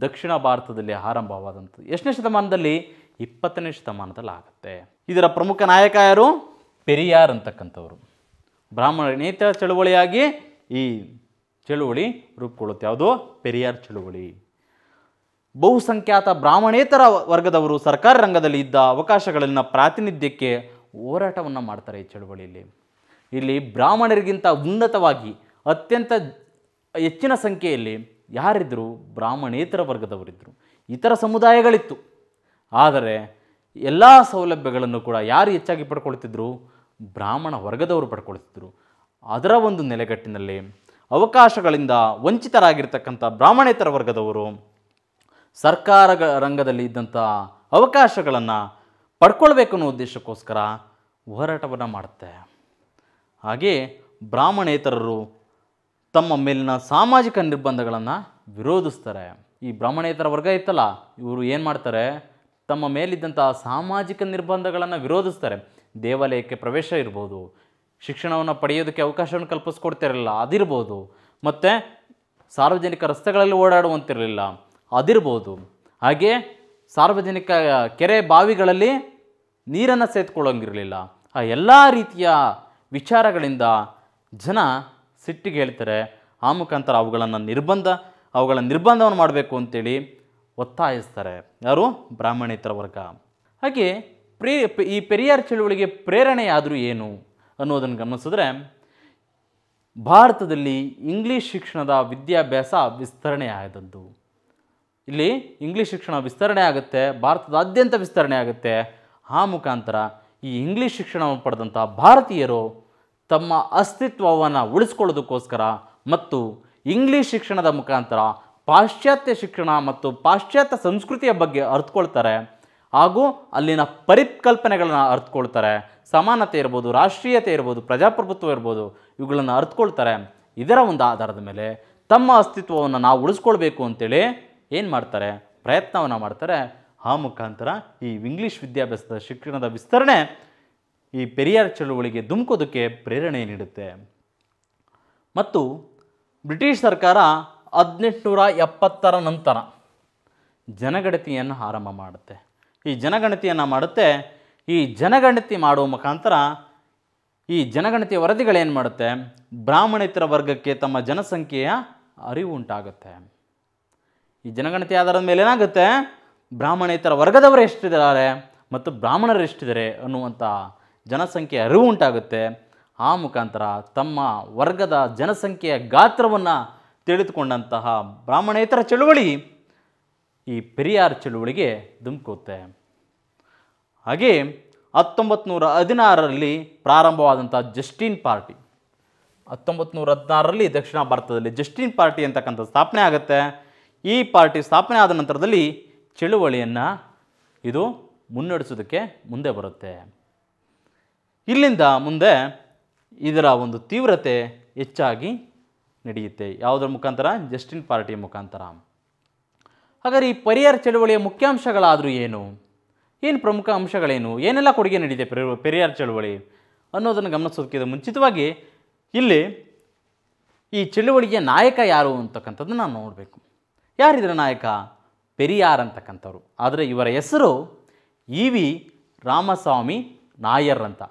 ದಕ್ಷಿಣ ಭಾರತದಲ್ಲಿ ಆರಂಭವಾದಂಥ ಎಷ್ಟನೇ ಶತಮಾನದಲ್ಲಿ ಇಪ್ಪತ್ತನೇ ಶತಮಾನದಲ್ಲಿ ಆಗುತ್ತೆ ಇದರ ಪ್ರಮುಖ ನಾಯಕ ಯಾರು ಪೆರಿಯಾರ್ ಅಂತಕ್ಕಂಥವ್ರು ಬ್ರಾಹ್ಮಣೇತರ ಚಳುವಳಿಯಾಗಿ ಈ ಚಳುವಳಿ ರೂಪುಗೊಳ್ಳುತ್ತೆ ಯಾವುದು ಪೆರಿಯಾರ್ ಚಳುವಳಿ ಬಹುಸಂಖ್ಯಾತ ಬ್ರಾಹ್ಮಣೇತರ ವರ್ಗದವರು ಸರ್ಕಾರ ರಂಗದಲ್ಲಿ ಇದ್ದ ಅವಕಾಶಗಳನ್ನು ಪ್ರಾತಿನಿಧ್ಯಕ್ಕೆ ಹೋರಾಟವನ್ನು ಮಾಡ್ತಾರೆ ಈ ಚಳುವಳಿಯಲ್ಲಿ ಇಲ್ಲಿ ಬ್ರಾಹ್ಮಣರಿಗಿಂತ ಉನ್ನತವಾಗಿ ಅತ್ಯಂತ ಹೆಚ್ಚಿನ ಸಂಖ್ಯೆಯಲ್ಲಿ ಯಾರಿದ್ದರು ಬ್ರಾಹ್ಮಣೇತರ ವರ್ಗದವರಿದ್ದರು ಇತರ ಸಮುದಾಯಗಳಿತ್ತು ಆದರೆ ಎಲ್ಲ ಸೌಲಭ್ಯಗಳನ್ನು ಕೂಡ ಯಾರು ಹೆಚ್ಚಾಗಿ ಪಡ್ಕೊಳ್ತಿದ್ದರು ಬ್ರಾಹ್ಮಣ ವರ್ಗದವರು ಪಡ್ಕೊಳ್ತಿದ್ದರು ಅದರ ಒಂದು ನೆಲೆಗಟ್ಟಿನಲ್ಲಿ ಅವಕಾಶಗಳಿಂದ ವಂಚಿತರಾಗಿರ್ತಕ್ಕಂಥ ಬ್ರಾಹ್ಮಣೇತರ ವರ್ಗದವರು ಸರ್ಕಾರ ರಂಗದಲ್ಲಿ ಇದ್ದಂಥ ಅವಕಾಶಗಳನ್ನು ಪಡ್ಕೊಳ್ಬೇಕು ಅನ್ನೋ ಉದ್ದೇಶಕ್ಕೋಸ್ಕರ ಹೋರಾಟವನ್ನು ಮಾಡುತ್ತೆ ಹಾಗೆಯೇ ಬ್ರಾಹ್ಮಣೇತರರು ತಮ್ಮ ಮೇಲಿನ ಸಾಮಾಜಿಕ ನಿರ್ಬಂಧಗಳನ್ನು ವಿರೋಧಿಸ್ತಾರೆ ಈ ಬ್ರಾಹ್ಮಣೇತರ ವರ್ಗ ಇತ್ತಲ್ಲ ಇವರು ಏನು ಮಾಡ್ತಾರೆ ತಮ್ಮ ಮೇಲಿದ್ದಂಥ ಸಾಮಾಜಿಕ ನಿರ್ಬಂಧಗಳನ್ನು ವಿರೋಧಿಸ್ತಾರೆ ದೇವಾಲಯಕ್ಕೆ ಪ್ರವೇಶ ಇರ್ಬೋದು ಶಿಕ್ಷಣವನ್ನು ಪಡೆಯೋದಕ್ಕೆ ಅವಕಾಶವನ್ನು ಕಲ್ಪಿಸ್ಕೊಡ್ತಿರಲಿಲ್ಲ ಅದಿರ್ಬೋದು ಮತ್ತು ಸಾರ್ವಜನಿಕ ರಸ್ತೆಗಳಲ್ಲಿ ಓಡಾಡುವಂತಿರಲಿಲ್ಲ ಅದಿರ್ಬೋದು ಹಾಗೆ ಸಾರ್ವಜನಿಕ ಕೆರೆ ಬಾವಿಗಳಲ್ಲಿ ನೀರನ್ನು ಸೇತ್ಕೊಳ್ಳೋಂಗಿರಲಿಲ್ಲ ಆ ಎಲ್ಲ ರೀತಿಯ ವಿಚಾರಗಳಿಂದ ಜನ ಸಿಟ್ಟಿಗೆ ಹೇಳ್ತಾರೆ ಆ ಮುಖಾಂತರ ಅವುಗಳನ್ನು ನಿರ್ಬಂಧ ಅವುಗಳ ನಿರ್ಬಂಧವನ್ನು ಮಾಡಬೇಕು ಅಂತೇಳಿ ಒತ್ತಾಯಿಸ್ತಾರೆ ಯಾರು ಬ್ರಾಹ್ಮಣೇತರ ವರ್ಗ ಹಾಗೆ ಪ್ರೇ ಈ ಪೆರಿಯಾರ್ ಚಳುವಳಿಗೆ ಪ್ರೇರಣೆಯಾದರೂ ಏನು ಅನ್ನೋದನ್ನು ಗಮನಿಸಿದ್ರೆ ಭಾರತದಲ್ಲಿ ಇಂಗ್ಲೀಷ್ ಶಿಕ್ಷಣದ ವಿದ್ಯಾಭ್ಯಾಸ ವಿಸ್ತರಣೆ ಇಲ್ಲಿ ಇಂಗ್ಲೀಷ್ ಶಿಕ್ಷಣ ವಿಸ್ತರಣೆ ಆಗುತ್ತೆ ಭಾರತದಾದ್ಯಂತ ವಿಸ್ತರಣೆ ಆಗುತ್ತೆ ಆ ಮುಖಾಂತರ ಈ ಇಂಗ್ಲೀಷ್ ಶಿಕ್ಷಣವನ್ನು ಪಡೆದಂಥ ಭಾರತೀಯರು ತಮ್ಮ ಅಸ್ತಿತ್ವವನ್ನು ಉಳಿಸ್ಕೊಳ್ಳೋದಕ್ಕೋಸ್ಕರ ಮತ್ತು ಇಂಗ್ಲೀಷ್ ಶಿಕ್ಷಣದ ಮುಖಾಂತರ ಪಾಶ್ಚಾತ್ಯ ಶಿಕ್ಷಣ ಮತ್ತು ಪಾಶ್ಚಾತ್ಯ ಸಂಸ್ಕೃತಿಯ ಬಗ್ಗೆ ಅರ್ಥಕೊಳ್ತಾರೆ ಹಾಗೂ ಅಲ್ಲಿನ ಪರಿಕಲ್ಪನೆಗಳನ್ನು ಅರ್ಥಕೊಳ್ತಾರೆ ಸಮಾನತೆ ಇರ್ಬೋದು ರಾಷ್ಟ್ರೀಯತೆ ಇರ್ಬೋದು ಪ್ರಜಾಪ್ರಭುತ್ವ ಇರ್ಬೋದು ಇವುಗಳನ್ನು ಅರ್ಥಕೊಳ್ತಾರೆ ಇದರ ಒಂದು ಆಧಾರದ ಮೇಲೆ ತಮ್ಮ ಅಸ್ತಿತ್ವವನ್ನು ನಾವು ಉಳಿಸ್ಕೊಳ್ಬೇಕು ಅಂತೇಳಿ ಏನು ಮಾಡ್ತಾರೆ ಪ್ರಯತ್ನವನ್ನು ಮಾಡ್ತಾರೆ ಆ ಮುಖಾಂತರ ಈ ಇಂಗ್ಲೀಷ್ ವಿದ್ಯಾಭ್ಯಾಸದ ಶಿಕ್ಷಣದ ವಿಸ್ತರಣೆ ಈ ಪೆರಿಯಾರ್ ಚಳುವಳಿಗೆ ಧುಮುಕೋದಕ್ಕೆ ಪ್ರೇರಣೆ ನೀಡುತ್ತೆ ಮತ್ತು ಬ್ರಿಟಿಷ್ ಸರ್ಕಾರ ಹದಿನೆಂಟುನೂರ ಎಪ್ಪತ್ತರ ನಂತರ ಜನಗಣತಿಯನ್ನು ಆರಂಭ ಮಾಡುತ್ತೆ ಈ ಜನಗಣತಿಯನ್ನು ಮಾಡುತ್ತೆ ಈ ಜನಗಣತಿ ಮಾಡುವ ಮುಖಾಂತರ ಈ ಜನಗಣತಿ ವರದಿಗಳೇನು ಮಾಡುತ್ತೆ ಬ್ರಾಹ್ಮಣೇತರ ವರ್ಗಕ್ಕೆ ತಮ್ಮ ಜನಸಂಖ್ಯೆಯ ಅರಿವು ಉಂಟಾಗುತ್ತೆ ಈ ಜನಗಣತಿ ಆಧಾರದ ಮೇಲೆ ಏನಾಗುತ್ತೆ ಬ್ರಾಹ್ಮಣೇತರ ವರ್ಗದವರು ಎಷ್ಟಿದ್ದಾರೆ ಮತ್ತು ಬ್ರಾಹ್ಮಣರು ಎಷ್ಟಿದ್ದಾರೆ ಅನ್ನುವಂಥ ಜನಸಂಖ್ಯೆ ಅರಿವು ಉಂಟಾಗುತ್ತೆ ಆ ಮುಖಾಂತರ ತಮ್ಮ ವರ್ಗದ ಜನಸಂಖ್ಯೆಯ ಗಾತ್ರವನ್ನು ತಿಳಿದುಕೊಂಡಂತಹ ಬ್ರಾಹ್ಮಣೇತರ ಚಳುವಳಿ ಈ ಪೆರಿಯಾರ್ ಚಳುವಳಿಗೆ ಧುಮುಕುತ್ತೆ ಹಾಗೆ ಹತ್ತೊಂಬತ್ತು ನೂರ ಹದಿನಾರರಲ್ಲಿ ಪ್ರಾರಂಭವಾದಂಥ ಜಸ್ಟಿನ್ ಪಾರ್ಟಿ ಹತ್ತೊಂಬತ್ತು ನೂರ ಹದಿನಾರರಲ್ಲಿ ದಕ್ಷಿಣ ಭಾರತದಲ್ಲಿ ಜಸ್ಟಿನ್ ಪಾರ್ಟಿ ಅಂತಕ್ಕಂಥ ಸ್ಥಾಪನೆ ಆಗುತ್ತೆ ಈ ಪಾರ್ಟಿ ಸ್ಥಾಪನೆ ಆದ ನಂತರದಲ್ಲಿ ಚಳುವಳಿಯನ್ನು ಇದು ಮುನ್ನಡೆಸೋದಕ್ಕೆ ಮುಂದೆ ಬರುತ್ತೆ ಇಲ್ಲಿಂದ ಮುಂದೆ ಇದರ ಒಂದು ತೀವ್ರತೆ ಹೆಚ್ಚಾಗಿ ನಡೆಯುತ್ತೆ ಯಾವುದರ ಮುಖಾಂತರ ಜಸ್ಟಿನ್ ಪಾರ್ಟಿಯ ಮುಖಾಂತರ ಹಾಗಾದರೆ ಈ ಪರಿಯಾರ್ ಚಳುವಳಿಯ ಮುಖ್ಯಾಂಶಗಳಾದರೂ ಏನು ಏನು ಪ್ರಮುಖ ಅಂಶಗಳೇನು ಏನೆಲ್ಲ ಕೊಡುಗೆ ನೀಡಿದೆ ಪೆರಿಯಾರ್ ಚಳುವಳಿ ಅನ್ನೋದನ್ನು ಗಮನಿಸೋದಕ್ಕಿಂತ ಮುಂಚಿತವಾಗಿ ಇಲ್ಲಿ ಈ ಚಳುವಳಿಯ ನಾಯಕ ಯಾರು ಅಂತಕ್ಕಂಥದ್ದು ನಾವು ನೋಡಬೇಕು ಯಾರಿದ್ರ ನಾಯಕ ಪೆರಿಯಾರ್ ಅಂತಕ್ಕಂಥವ್ರು ಆದರೆ ಇವರ ಹೆಸರು ಇ ವಿ ರಾಮಸ್ವಾಮಿ ನಾಯರ್ ಅಂತ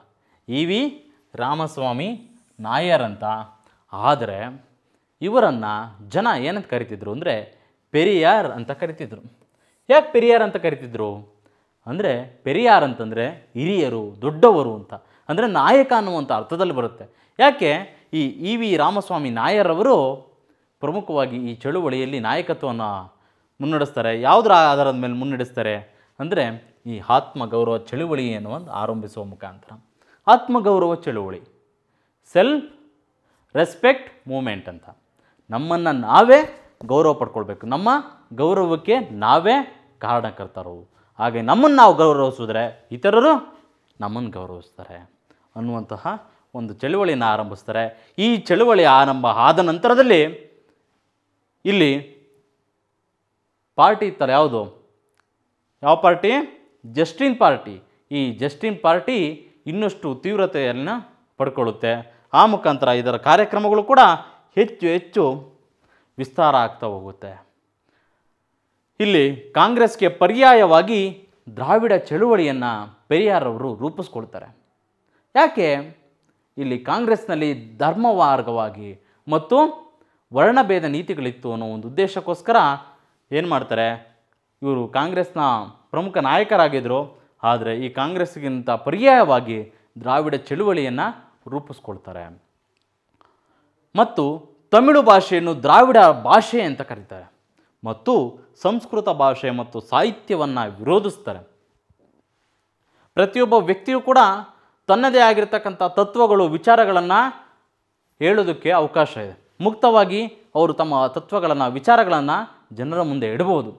ಇ ವಿ ರಾಮಸ್ವಾಮಿ ನಾಯರ್ ಅಂತ ಆದರೆ ಇವರನ್ನು ಜನ ಏನಂತ ಕರಿತಿದ್ರು ಅಂದರೆ ಪೆರಿಯಾರ್ ಅಂತ ಕರಿತಿದ್ರು ಯಾಕೆ ಪೆರಿಯಾರ್ ಅಂತ ಕರಿತಿದ್ರು ಅಂದರೆ ಪೆರಿಯಾರ್ ಅಂತಂದರೆ ಹಿರಿಯರು ದೊಡ್ಡವರು ಅಂತ ಅಂದರೆ ನಾಯಕ ಅನ್ನುವಂಥ ಅರ್ಥದಲ್ಲಿ ಬರುತ್ತೆ ಯಾಕೆ ಈ ಇ ವಿ ರಾಮಸ್ವಾಮಿ ನಾಯರ್ ಅವರು ಪ್ರಮುಖವಾಗಿ ಈ ಚಳುವಳಿಯಲ್ಲಿ ನಾಯಕತ್ವವನ್ನು ಮುನ್ನಡೆಸ್ತಾರೆ ಯಾವುದರ ಆಧಾರದ ಮೇಲೆ ಮುನ್ನಡೆಸ್ತಾರೆ ಅಂದರೆ ಈ ಆತ್ಮಗೌರವ ಚಳುವಳಿ ಒಂದು ಆರಂಭಿಸುವ ಮುಖಾಂತರ ಆತ್ಮಗೌರವ ಚಳುವಳಿ ಸೆಲ್ಫ್ ರೆಸ್ಪೆಕ್ಟ್ ಮೂಮೆಂಟ್ ಅಂತ ನಮ್ಮನ್ನು ನಾವೇ ಗೌರವ ಪಡ್ಕೊಳ್ಬೇಕು ನಮ್ಮ ಗೌರವಕ್ಕೆ ನಾವೇ ಕಾರಣಕರ್ತರು ಹಾಗೆ ನಮ್ಮನ್ನು ನಾವು ಗೌರವಿಸಿದ್ರೆ ಇತರರು ನಮ್ಮನ್ನು ಗೌರವಿಸ್ತಾರೆ ಅನ್ನುವಂತಹ ಒಂದು ಚಳುವಳಿಯನ್ನು ಆರಂಭಿಸ್ತಾರೆ ಈ ಚಳುವಳಿ ಆರಂಭ ಆದ ನಂತರದಲ್ಲಿ ಇಲ್ಲಿ ಪಾರ್ಟಿ ಥರ ಯಾವುದು ಯಾವ ಪಾರ್ಟಿ ಜಸ್ಟಿನ್ ಪಾರ್ಟಿ ಈ ಜಸ್ಟಿನ್ ಪಾರ್ಟಿ ಇನ್ನಷ್ಟು ತೀವ್ರತೆಯನ್ನು ಪಡ್ಕೊಳ್ಳುತ್ತೆ ಆ ಮುಖಾಂತರ ಇದರ ಕಾರ್ಯಕ್ರಮಗಳು ಕೂಡ ಹೆಚ್ಚು ಹೆಚ್ಚು ವಿಸ್ತಾರ ಆಗ್ತಾ ಹೋಗುತ್ತೆ ಇಲ್ಲಿ ಕಾಂಗ್ರೆಸ್ಗೆ ಪರ್ಯಾಯವಾಗಿ ದ್ರಾವಿಡ ಚಳುವಳಿಯನ್ನು ಪೆರಿಯಾರವರು ರೂಪಿಸ್ಕೊಳ್ತಾರೆ ಯಾಕೆ ಇಲ್ಲಿ ಕಾಂಗ್ರೆಸ್ನಲ್ಲಿ ಧರ್ಮವಾರ್ಗವಾಗಿ ಮತ್ತು ವರ್ಣಭೇದ ನೀತಿಗಳಿತ್ತು ಅನ್ನೋ ಒಂದು ಉದ್ದೇಶಕ್ಕೋಸ್ಕರ ಏನು ಮಾಡ್ತಾರೆ ಇವರು ಕಾಂಗ್ರೆಸ್ನ ಪ್ರಮುಖ ನಾಯಕರಾಗಿದ್ದರು ಆದರೆ ಈ ಕಾಂಗ್ರೆಸ್ಗಿಂತ ಪರ್ಯಾಯವಾಗಿ ದ್ರಾವಿಡ ಚಳುವಳಿಯನ್ನು ರೂಪಿಸ್ಕೊಳ್ತಾರೆ ಮತ್ತು ತಮಿಳು ಭಾಷೆಯನ್ನು ದ್ರಾವಿಡ ಭಾಷೆ ಅಂತ ಕರೀತಾರೆ ಮತ್ತು ಸಂಸ್ಕೃತ ಭಾಷೆ ಮತ್ತು ಸಾಹಿತ್ಯವನ್ನು ವಿರೋಧಿಸ್ತಾರೆ ಪ್ರತಿಯೊಬ್ಬ ವ್ಯಕ್ತಿಯೂ ಕೂಡ ತನ್ನದೇ ಆಗಿರ್ತಕ್ಕಂಥ ತತ್ವಗಳು ವಿಚಾರಗಳನ್ನು ಹೇಳೋದಕ್ಕೆ ಅವಕಾಶ ಇದೆ ಮುಕ್ತವಾಗಿ ಅವರು ತಮ್ಮ ತತ್ವಗಳನ್ನು ವಿಚಾರಗಳನ್ನು ಜನರ ಮುಂದೆ ಇಡಬಹುದು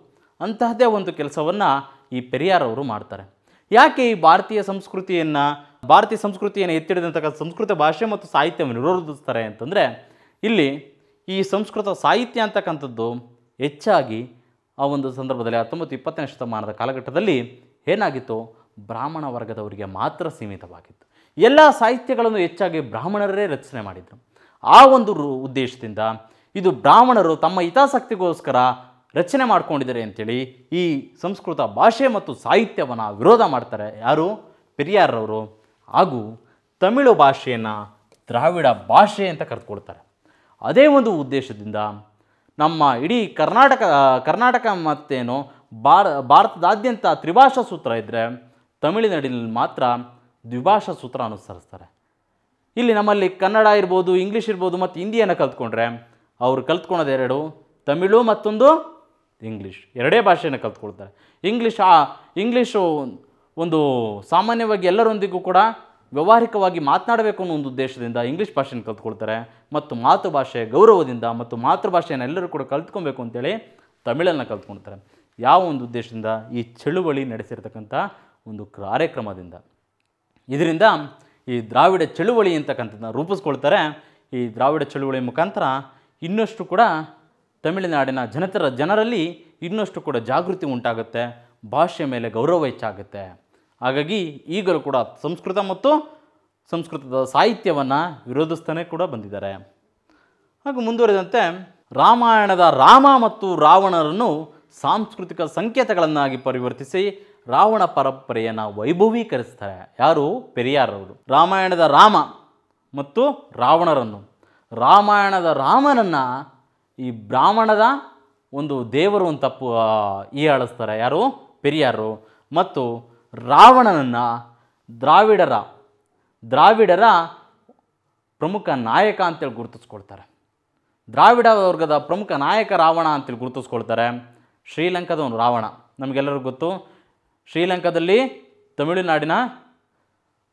ಅಂತಹದ್ದೇ ಒಂದು ಕೆಲಸವನ್ನು ಈ ಪೆರಿಯಾರವರು ಮಾಡ್ತಾರೆ ಯಾಕೆ ಈ ಭಾರತೀಯ ಸಂಸ್ಕೃತಿಯನ್ನು ಭಾರತೀಯ ಸಂಸ್ಕೃತಿಯನ್ನು ಎತ್ತಿಡಿದಂತಕ್ಕಂಥ ಸಂಸ್ಕೃತ ಭಾಷೆ ಮತ್ತು ಸಾಹಿತ್ಯವನ್ನು ವಿರೋಧಿಸ್ತಾರೆ ಅಂತಂದರೆ ಇಲ್ಲಿ ಈ ಸಂಸ್ಕೃತ ಸಾಹಿತ್ಯ ಅಂತಕ್ಕಂಥದ್ದು ಹೆಚ್ಚಾಗಿ ಆ ಒಂದು ಸಂದರ್ಭದಲ್ಲಿ ಹತ್ತೊಂಬತ್ತು ಇಪ್ಪತ್ತನೇ ಶತಮಾನದ ಕಾಲಘಟ್ಟದಲ್ಲಿ ಏನಾಗಿತ್ತು ಬ್ರಾಹ್ಮಣ ವರ್ಗದವರಿಗೆ ಮಾತ್ರ ಸೀಮಿತವಾಗಿತ್ತು ಎಲ್ಲ ಸಾಹಿತ್ಯಗಳನ್ನು ಹೆಚ್ಚಾಗಿ ಬ್ರಾಹ್ಮಣರೇ ರಚನೆ ಮಾಡಿದರು ಆ ಒಂದು ಉದ್ದೇಶದಿಂದ ಇದು ಬ್ರಾಹ್ಮಣರು ತಮ್ಮ ಹಿತಾಸಕ್ತಿಗೋಸ್ಕರ ರಚನೆ ಮಾಡ್ಕೊಂಡಿದ್ದಾರೆ ಅಂಥೇಳಿ ಈ ಸಂಸ್ಕೃತ ಭಾಷೆ ಮತ್ತು ಸಾಹಿತ್ಯವನ್ನು ವಿರೋಧ ಮಾಡ್ತಾರೆ ಯಾರು ಪೆರಿಯಾರ್ರವರು ಹಾಗೂ ತಮಿಳು ಭಾಷೆಯನ್ನು ದ್ರಾವಿಡ ಭಾಷೆ ಅಂತ ಕರೆದುಕೊಳ್ತಾರೆ ಅದೇ ಒಂದು ಉದ್ದೇಶದಿಂದ ನಮ್ಮ ಇಡೀ ಕರ್ನಾಟಕ ಕರ್ನಾಟಕ ಮತ್ತೇನು ಭಾರತದಾದ್ಯಂತ ತ್ರಿಭಾಷಾ ಸೂತ್ರ ಇದ್ದರೆ ತಮಿಳುನಾಡಿನಲ್ಲಿ ಮಾತ್ರ ದ್ವಿಭಾಷಾ ಸೂತ್ರ ಅನುಸರಿಸ್ತಾರೆ ಇಲ್ಲಿ ನಮ್ಮಲ್ಲಿ ಕನ್ನಡ ಇರ್ಬೋದು ಇಂಗ್ಲೀಷ್ ಇರ್ಬೋದು ಮತ್ತು ಹಿಂದಿಯನ್ನು ಕಲ್ತ್ಕೊಂಡ್ರೆ ಅವರು ಕಲ್ತ್ಕೊಳೋದು ಎರಡು ತಮಿಳು ಮತ್ತೊಂದು ಇಂಗ್ಲೀಷ್ ಎರಡೇ ಭಾಷೆಯನ್ನು ಕಲ್ತ್ಕೊಳ್ತಾರೆ ಇಂಗ್ಲೀಷ್ ಆ ಇಂಗ್ಲೀಷು ಒಂದು ಸಾಮಾನ್ಯವಾಗಿ ಎಲ್ಲರೊಂದಿಗೂ ಕೂಡ ವ್ಯವಹಾರಿಕವಾಗಿ ಮಾತನಾಡಬೇಕು ಅನ್ನೋ ಒಂದು ಉದ್ದೇಶದಿಂದ ಇಂಗ್ಲೀಷ್ ಭಾಷೆಯನ್ನು ಕಲ್ತ್ಕೊಳ್ತಾರೆ ಮತ್ತು ಮಾತೃಭಾಷೆ ಗೌರವದಿಂದ ಮತ್ತು ಮಾತೃಭಾಷೆಯನ್ನು ಎಲ್ಲರೂ ಕೂಡ ಕಲ್ತ್ಕೊಬೇಕು ಅಂತೇಳಿ ತಮಿಳನ್ನು ಕಲ್ತ್ಕೊಳ್ತಾರೆ ಯಾವ ಒಂದು ಉದ್ದೇಶದಿಂದ ಈ ಚಳುವಳಿ ನಡೆಸಿರ್ತಕ್ಕಂಥ ಒಂದು ಕಾರ್ಯಕ್ರಮದಿಂದ ಇದರಿಂದ ಈ ದ್ರಾವಿಡ ಚಳುವಳಿ ಅಂತಕ್ಕಂಥದ್ದನ್ನ ರೂಪಿಸ್ಕೊಳ್ತಾರೆ ಈ ದ್ರಾವಿಡ ಚಳುವಳಿ ಮುಖಾಂತರ ಇನ್ನಷ್ಟು ಕೂಡ ತಮಿಳುನಾಡಿನ ಜನತರ ಜನರಲ್ಲಿ ಇನ್ನಷ್ಟು ಕೂಡ ಜಾಗೃತಿ ಉಂಟಾಗುತ್ತೆ ಭಾಷೆ ಮೇಲೆ ಗೌರವ ಹೆಚ್ಚಾಗುತ್ತೆ ಹಾಗಾಗಿ ಈಗಲೂ ಕೂಡ ಸಂಸ್ಕೃತ ಮತ್ತು ಸಂಸ್ಕೃತದ ಸಾಹಿತ್ಯವನ್ನು ವಿರೋಧಿಸ್ತಾನೆ ಕೂಡ ಬಂದಿದ್ದಾರೆ ಹಾಗೂ ಮುಂದುವರೆದಂತೆ ರಾಮಾಯಣದ ರಾಮ ಮತ್ತು ರಾವಣರನ್ನು ಸಾಂಸ್ಕೃತಿಕ ಸಂಕೇತಗಳನ್ನಾಗಿ ಪರಿವರ್ತಿಸಿ ರಾವಣ ಪರಂಪರೆಯನ್ನು ವೈಭವೀಕರಿಸ್ತಾರೆ ಯಾರು ಪೆರಿಯಾರವರು ರಾಮಾಯಣದ ರಾಮ ಮತ್ತು ರಾವಣರನ್ನು ರಾಮಾಯಣದ ರಾಮನನ್ನು ಈ ಬ್ರಾಹ್ಮಣದ ಒಂದು ದೇವರು ಅಂತ ಈ ಆಳಿಸ್ತಾರೆ ಯಾರು ಪೆರಿಯಾರು ಮತ್ತು ರಾವಣನನ್ನು ದ್ರಾವಿಡರ ದ್ರಾವಿಡರ ಪ್ರಮುಖ ನಾಯಕ ಅಂತೇಳಿ ಗುರುತಿಸ್ಕೊಳ್ತಾರೆ ದ್ರಾವಿಡ ವರ್ಗದ ಪ್ರಮುಖ ನಾಯಕ ರಾವಣ ಅಂತೇಳಿ ಗುರುತಿಸ್ಕೊಳ್ತಾರೆ ಶ್ರೀಲಂಕಾದ ಒಂದು ರಾವಣ ನಮಗೆಲ್ಲರಿಗೂ ಗೊತ್ತು ಶ್ರೀಲಂಕಾದಲ್ಲಿ ತಮಿಳುನಾಡಿನ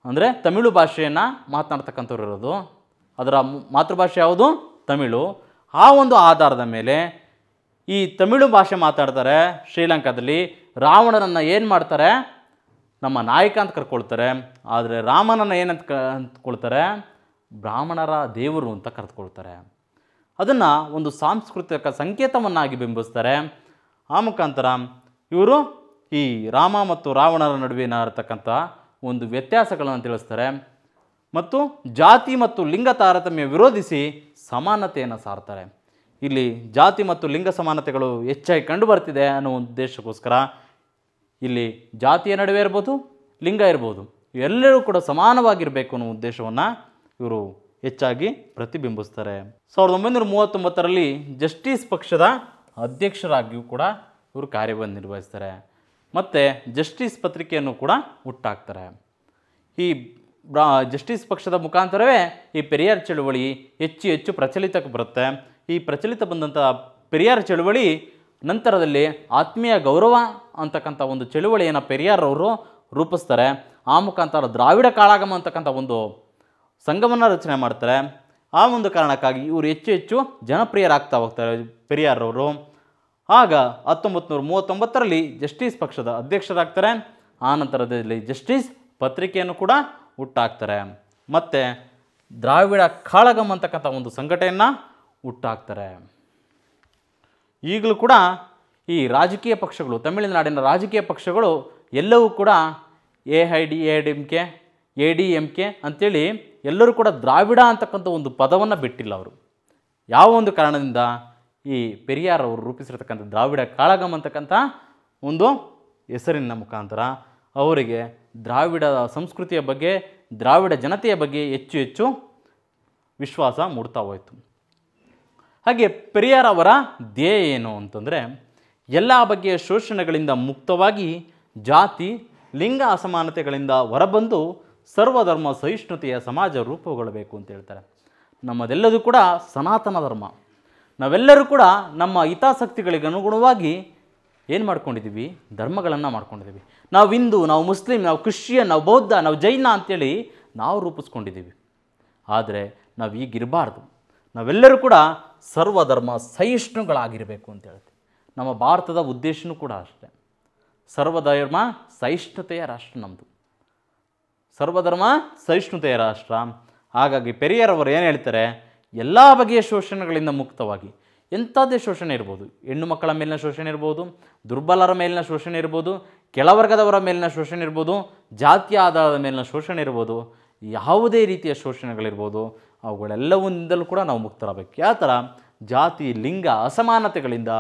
ಅಂದರೆ ತಮಿಳು ಭಾಷೆಯನ್ನು ಮಾತನಾಡ್ತಕ್ಕಂಥವ್ರು ಇರೋದು ಅದರ ಮಾತೃಭಾಷೆ ಯಾವುದು ತಮಿಳು ಆ ಒಂದು ಆಧಾರದ ಮೇಲೆ ಈ ತಮಿಳು ಭಾಷೆ ಮಾತಾಡ್ತಾರೆ ಶ್ರೀಲಂಕಾದಲ್ಲಿ ರಾವಣನನ್ನು ಏನು ಮಾಡ್ತಾರೆ ನಮ್ಮ ನಾಯಕ ಅಂತ ಕರ್ಕೊಳ್ತಾರೆ ಆದರೆ ರಾಮನನ್ನು ಏನಂತ ಕ ಅಂತಕೊಳ್ತಾರೆ ಬ್ರಾಹ್ಮಣರ ದೇವರು ಅಂತ ಕರೆದುಕೊಳ್ತಾರೆ ಅದನ್ನು ಒಂದು ಸಾಂಸ್ಕೃತಿಕ ಸಂಕೇತವನ್ನಾಗಿ ಬಿಂಬಿಸ್ತಾರೆ ಆ ಮುಖಾಂತರ ಇವರು ಈ ರಾಮ ಮತ್ತು ರಾವಣರ ನಡುವಿನ ಇರತಕ್ಕಂಥ ಒಂದು ವ್ಯತ್ಯಾಸಗಳನ್ನು ತಿಳಿಸ್ತಾರೆ ಮತ್ತು ಜಾತಿ ಮತ್ತು ಲಿಂಗ ತಾರತಮ್ಯ ವಿರೋಧಿಸಿ ಸಮಾನತೆಯನ್ನು ಸಾರ್ತಾರೆ ಇಲ್ಲಿ ಜಾತಿ ಮತ್ತು ಲಿಂಗ ಸಮಾನತೆಗಳು ಹೆಚ್ಚಾಗಿ ಕಂಡು ಬರ್ತಿದೆ ಅನ್ನೋ ಒಂದು ಉದ್ದೇಶಕ್ಕೋಸ್ಕರ ಇಲ್ಲಿ ಜಾತಿಯ ನಡುವೆ ಇರ್ಬೋದು ಲಿಂಗ ಇರ್ಬೋದು ಎಲ್ಲರೂ ಕೂಡ ಸಮಾನವಾಗಿರಬೇಕು ಅನ್ನೋ ಉದ್ದೇಶವನ್ನು ಇವರು ಹೆಚ್ಚಾಗಿ ಪ್ರತಿಬಿಂಬಿಸ್ತಾರೆ ಸಾವಿರದ ಒಂಬೈನೂರ ಮೂವತ್ತೊಂಬತ್ತರಲ್ಲಿ ಜಸ್ಟಿಸ್ ಪಕ್ಷದ ಅಧ್ಯಕ್ಷರಾಗಿಯೂ ಕೂಡ ಇವರು ಕಾರ್ಯವನ್ನು ನಿರ್ವಹಿಸ್ತಾರೆ ಮತ್ತು ಜಸ್ಟಿಸ್ ಪತ್ರಿಕೆಯನ್ನು ಕೂಡ ಹುಟ್ಟಾಕ್ತಾರೆ ಈ ಜಸ್ಟಿಸ್ ಪಕ್ಷದ ಮುಖಾಂತರವೇ ಈ ಪೆರಿಯಾರ್ ಚಳುವಳಿ ಹೆಚ್ಚು ಹೆಚ್ಚು ಪ್ರಚಲಿತಕ್ಕೆ ಬರುತ್ತೆ ಈ ಪ್ರಚಲಿತ ಬಂದಂಥ ಪೆರಿಯಾರ್ ಚಳುವಳಿ ನಂತರದಲ್ಲಿ ಆತ್ಮೀಯ ಗೌರವ ಅಂತಕ್ಕಂಥ ಒಂದು ಚಳುವಳಿಯನ್ನು ಪೆರಿಯಾರವರು ರೂಪಿಸ್ತಾರೆ ಆ ಮುಖಾಂತರ ದ್ರಾವಿಡ ಕಾಳಾಗಮ ಅಂತಕ್ಕಂಥ ಒಂದು ಸಂಘವನ್ನು ರಚನೆ ಮಾಡ್ತಾರೆ ಆ ಒಂದು ಕಾರಣಕ್ಕಾಗಿ ಇವರು ಹೆಚ್ಚು ಹೆಚ್ಚು ಜನಪ್ರಿಯರಾಗ್ತಾ ಹೋಗ್ತಾರೆ ಪೆರಿಯಾರವರು ಆಗ ಹತ್ತೊಂಬತ್ತು ನೂರ ಮೂವತ್ತೊಂಬತ್ತರಲ್ಲಿ ಜಸ್ಟಿಸ್ ಪಕ್ಷದ ಅಧ್ಯಕ್ಷರಾಗ್ತಾರೆ ಆ ನಂತರದಲ್ಲಿ ಜಸ್ಟಿಸ್ ಪತ್ರಿಕೆಯನ್ನು ಕೂಡ ಹುಟ್ಟಾಕ್ತಾರೆ ಮತ್ತು ದ್ರಾವಿಡ ಕಾಳಗಮ್ ಅಂತಕ್ಕಂಥ ಒಂದು ಸಂಘಟನೆಯನ್ನು ಹುಟ್ಟಾಕ್ತಾರೆ ಈಗಲೂ ಕೂಡ ಈ ರಾಜಕೀಯ ಪಕ್ಷಗಳು ತಮಿಳುನಾಡಿನ ರಾಜಕೀಯ ಪಕ್ಷಗಳು ಎಲ್ಲವೂ ಕೂಡ A I D A D M K A D M K ಅಂಥೇಳಿ ಎಲ್ಲರೂ ಕೂಡ ದ್ರಾವಿಡ ಅಂತಕ್ಕಂಥ ಒಂದು ಪದವನ್ನು ಬಿಟ್ಟಿಲ್ಲ ಅವರು ಯಾವ ಒಂದು ಕಾರಣದಿಂದ ಈ ಪೆರಿಯಾರ್ ಅವರು ರೂಪಿಸಿರ್ತಕ್ಕಂಥ ದ್ರಾವಿಡ ಕಾಳಗಮ್ ಅಂತಕ್ಕಂಥ ಒಂದು ಹೆಸರಿನ ಮುಖಾಂತರ ಅವರಿಗೆ ದ್ರಾವಿಡ ಸಂಸ್ಕೃತಿಯ ಬಗ್ಗೆ ದ್ರಾವಿಡ ಜನತೆಯ ಬಗ್ಗೆ ಹೆಚ್ಚು ಹೆಚ್ಚು ವಿಶ್ವಾಸ ಮೂಡ್ತಾ ಹೋಯಿತು ಹಾಗೆ ಪೆರಿಯಾರ್ ಅವರ ಧ್ಯೇಯ ಏನು ಅಂತಂದರೆ ಎಲ್ಲ ಬಗೆಯ ಶೋಷಣೆಗಳಿಂದ ಮುಕ್ತವಾಗಿ ಜಾತಿ ಲಿಂಗ ಅಸಮಾನತೆಗಳಿಂದ ಹೊರಬಂದು ಸರ್ವಧರ್ಮ ಸಹಿಷ್ಣುತೆಯ ಸಮಾಜ ರೂಪುಗೊಳ್ಳಬೇಕು ಅಂತ ಹೇಳ್ತಾರೆ ನಮ್ಮದೆಲ್ಲದೂ ಕೂಡ ಸನಾತನ ಧರ್ಮ ನಾವೆಲ್ಲರೂ ಕೂಡ ನಮ್ಮ ಹಿತಾಸಕ್ತಿಗಳಿಗೆ ಅನುಗುಣವಾಗಿ ಏನು ಮಾಡ್ಕೊಂಡಿದ್ದೀವಿ ಧರ್ಮಗಳನ್ನು ಮಾಡ್ಕೊಂಡಿದ್ದೀವಿ ನಾವು ಹಿಂದೂ ನಾವು ಮುಸ್ಲಿಂ ನಾವು ಕ್ರಿಶ್ಚಿಯನ್ ನಾವು ಬೌದ್ಧ ನಾವು ಜೈನ ಅಂಥೇಳಿ ನಾವು ರೂಪಿಸ್ಕೊಂಡಿದ್ದೀವಿ ಆದರೆ ನಾವು ಈಗಿರಬಾರ್ದು ನಾವೆಲ್ಲರೂ ಕೂಡ ಸರ್ವಧರ್ಮ ಸಹಿಷ್ಣುಗಳಾಗಿರಬೇಕು ಅಂತ ಹೇಳ್ತೀವಿ ನಮ್ಮ ಭಾರತದ ಉದ್ದೇಶನೂ ಕೂಡ ಅಷ್ಟೇ ಸರ್ವಧರ್ಮ ಸಹಿಷ್ಣುತೆಯ ರಾಷ್ಟ್ರ ನಮ್ಮದು ಸರ್ವಧರ್ಮ ಸಹಿಷ್ಣುತೆಯ ರಾಷ್ಟ್ರ ಹಾಗಾಗಿ ಪೆರಿಯರವರು ಏನು ಹೇಳ್ತಾರೆ ಎಲ್ಲ ಬಗೆಯ ಶೋಷಣೆಗಳಿಂದ ಮುಕ್ತವಾಗಿ ಎಂಥದ್ದೇ ಶೋಷಣೆ ಇರ್ಬೋದು ಹೆಣ್ಣು ಮಕ್ಕಳ ಮೇಲಿನ ಶೋಷಣೆ ಇರ್ಬೋದು ದುರ್ಬಲರ ಮೇಲಿನ ಶೋಷಣೆ ಇರ್ಬೋದು ಕೆಳವರ್ಗದವರ ಮೇಲಿನ ಶೋಷಣೆ ಇರ್ಬೋದು ಜಾತಿ ಆಧಾರದ ಮೇಲಿನ ಶೋಷಣೆ ಇರ್ಬೋದು ಯಾವುದೇ ರೀತಿಯ ಶೋಷಣೆಗಳಿರ್ಬೋದು ಅವುಗಳೆಲ್ಲವೊಂದಲೂ ಕೂಡ ನಾವು ಮುಕ್ತರಾಗಬೇಕು ಯಾವ ಥರ ಜಾತಿ ಲಿಂಗ ಅಸಮಾನತೆಗಳಿಂದ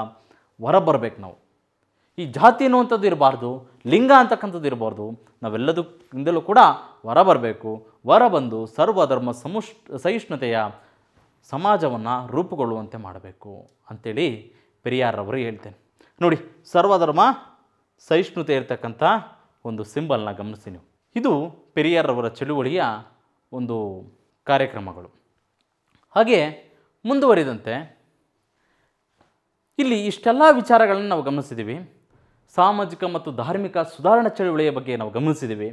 ಹೊರಬರಬೇಕು ನಾವು ಈ ಜಾತಿ ಅನ್ನುವಂಥದ್ದು ಇರಬಾರ್ದು ಲಿಂಗ ಅಂತಕ್ಕಂಥದ್ದು ಇರಬಾರ್ದು ನಾವೆಲ್ಲದಕ್ಕಿಂದಲೂ ಕೂಡ ಹೊರಬರಬೇಕು ಹೊರಬಂದು ಸರ್ವಧರ್ಮ ಸಮುಷ್ ಸಹಿಷ್ಣುತೆಯ ಸಮಾಜವನ್ನು ರೂಪುಗೊಳ್ಳುವಂತೆ ಮಾಡಬೇಕು ಅಂಥೇಳಿ ಪೆರಿಯಾರ್ರವರು ಹೇಳ್ತೇನೆ ನೋಡಿ ಸರ್ವಧರ್ಮ ಸಹಿಷ್ಣುತೆ ಇರತಕ್ಕಂಥ ಒಂದು ಸಿಂಬಲ್ನ ಗಮನಿಸಿ ನೀವು ಇದು ಪೆರಿಯಾರ್ರವರ ಚಳುವಳಿಯ ಒಂದು ಕಾರ್ಯಕ್ರಮಗಳು ಹಾಗೆ ಮುಂದುವರಿದಂತೆ ಇಲ್ಲಿ ಇಷ್ಟೆಲ್ಲ ವಿಚಾರಗಳನ್ನು ನಾವು ಗಮನಿಸಿದ್ದೀವಿ ಸಾಮಾಜಿಕ ಮತ್ತು ಧಾರ್ಮಿಕ ಸುಧಾರಣಾ ಚಳುವಳಿಯ ಬಗ್ಗೆ ನಾವು ಗಮನಿಸಿದ್ದೀವಿ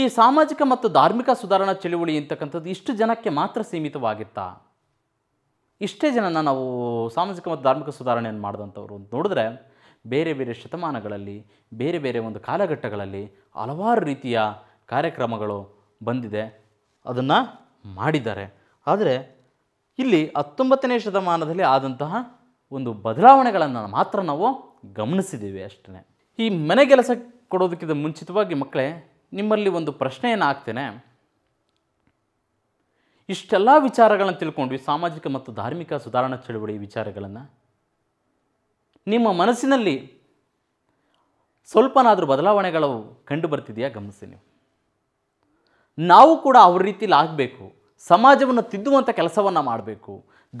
ಈ ಸಾಮಾಜಿಕ ಮತ್ತು ಧಾರ್ಮಿಕ ಸುಧಾರಣಾ ಚಳುವಳಿ ಅಂತಕ್ಕಂಥದ್ದು ಇಷ್ಟು ಜನಕ್ಕೆ ಮಾತ್ರ ಸೀಮಿತವಾಗಿತ್ತಾ ಇಷ್ಟೇ ಜನನ ನಾವು ಸಾಮಾಜಿಕ ಮತ್ತು ಧಾರ್ಮಿಕ ಸುಧಾರಣೆಯನ್ನು ಮಾಡಿದಂಥವ್ರು ಅಂತ ನೋಡಿದ್ರೆ ಬೇರೆ ಬೇರೆ ಶತಮಾನಗಳಲ್ಲಿ ಬೇರೆ ಬೇರೆ ಒಂದು ಕಾಲಘಟ್ಟಗಳಲ್ಲಿ ಹಲವಾರು ರೀತಿಯ ಕಾರ್ಯಕ್ರಮಗಳು ಬಂದಿದೆ ಅದನ್ನು ಮಾಡಿದ್ದಾರೆ ಆದರೆ ಇಲ್ಲಿ ಹತ್ತೊಂಬತ್ತನೇ ಶತಮಾನದಲ್ಲಿ ಆದಂತಹ ಒಂದು ಬದಲಾವಣೆಗಳನ್ನು ಮಾತ್ರ ನಾವು ಗಮನಿಸಿದ್ದೀವಿ ಅಷ್ಟೇ ಈ ಮನೆಗೆಲಸ ಕೊಡೋದಕ್ಕಿಂತ ಮುಂಚಿತವಾಗಿ ಮಕ್ಕಳೇ ನಿಮ್ಮಲ್ಲಿ ಒಂದು ಪ್ರಶ್ನೆಯನ್ನು ಹಾಕ್ತೇನೆ ಇಷ್ಟೆಲ್ಲ ವಿಚಾರಗಳನ್ನು ತಿಳ್ಕೊಂಡ್ವಿ ಸಾಮಾಜಿಕ ಮತ್ತು ಧಾರ್ಮಿಕ ಸುಧಾರಣಾ ಚಳುವಳಿ ವಿಚಾರಗಳನ್ನು ನಿಮ್ಮ ಮನಸ್ಸಿನಲ್ಲಿ ಸ್ವಲ್ಪನಾದರೂ ಬದಲಾವಣೆಗಳು ಕಂಡು ಬರ್ತಿದೆಯಾ ಗಮನಿಸಿ ನೀವು ನಾವು ಕೂಡ ಅವ್ರ ರೀತಿಯಲ್ಲಿ ಆಗಬೇಕು ಸಮಾಜವನ್ನು ತಿದ್ದುವಂಥ ಕೆಲಸವನ್ನು ಮಾಡಬೇಕು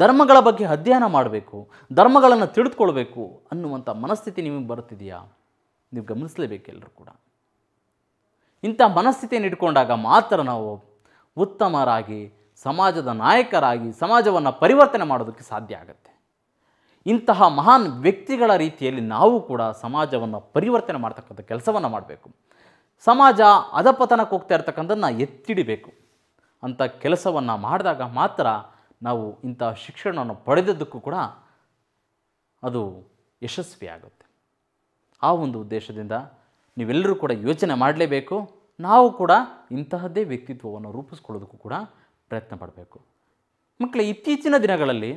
ಧರ್ಮಗಳ ಬಗ್ಗೆ ಅಧ್ಯಯನ ಮಾಡಬೇಕು ಧರ್ಮಗಳನ್ನು ತಿಳಿದುಕೊಳ್ಬೇಕು ಅನ್ನುವಂಥ ಮನಸ್ಥಿತಿ ನಿಮಗೆ ಬರ್ತಿದೆಯಾ ನೀವು ಗಮನಿಸಲೇಬೇಕು ಎಲ್ಲರೂ ಕೂಡ ಇಂಥ ಮನಸ್ಥಿತಿಯನ್ನು ಇಟ್ಕೊಂಡಾಗ ಮಾತ್ರ ನಾವು ಉತ್ತಮರಾಗಿ ಸಮಾಜದ ನಾಯಕರಾಗಿ ಸಮಾಜವನ್ನು ಪರಿವರ್ತನೆ ಮಾಡೋದಕ್ಕೆ ಸಾಧ್ಯ ಆಗುತ್ತೆ ಇಂತಹ ಮಹಾನ್ ವ್ಯಕ್ತಿಗಳ ರೀತಿಯಲ್ಲಿ ನಾವು ಕೂಡ ಸಮಾಜವನ್ನು ಪರಿವರ್ತನೆ ಮಾಡ್ತಕ್ಕಂಥ ಕೆಲಸವನ್ನು ಮಾಡಬೇಕು ಸಮಾಜ ಅಧಪತನಕ್ಕೆ ಹೋಗ್ತಾ ಇರ್ತಕ್ಕಂಥದ್ದನ್ನು ಎತ್ತಿಡಿಬೇಕು ಅಂಥ ಕೆಲಸವನ್ನು ಮಾಡಿದಾಗ ಮಾತ್ರ ನಾವು ಇಂಥ ಶಿಕ್ಷಣವನ್ನು ಪಡೆದದ್ದಕ್ಕೂ ಕೂಡ ಅದು ಯಶಸ್ವಿಯಾಗುತ್ತೆ ಆ ಒಂದು ಉದ್ದೇಶದಿಂದ ನೀವೆಲ್ಲರೂ ಕೂಡ ಯೋಚನೆ ಮಾಡಲೇಬೇಕು ನಾವು ಕೂಡ ಇಂತಹದ್ದೇ ವ್ಯಕ್ತಿತ್ವವನ್ನು ರೂಪಿಸ್ಕೊಳ್ಳೋದಕ್ಕೂ ಕೂಡ ಪ್ರಯತ್ನ ಪಡಬೇಕು ಮಕ್ಕಳ ಇತ್ತೀಚಿನ ದಿನಗಳಲ್ಲಿ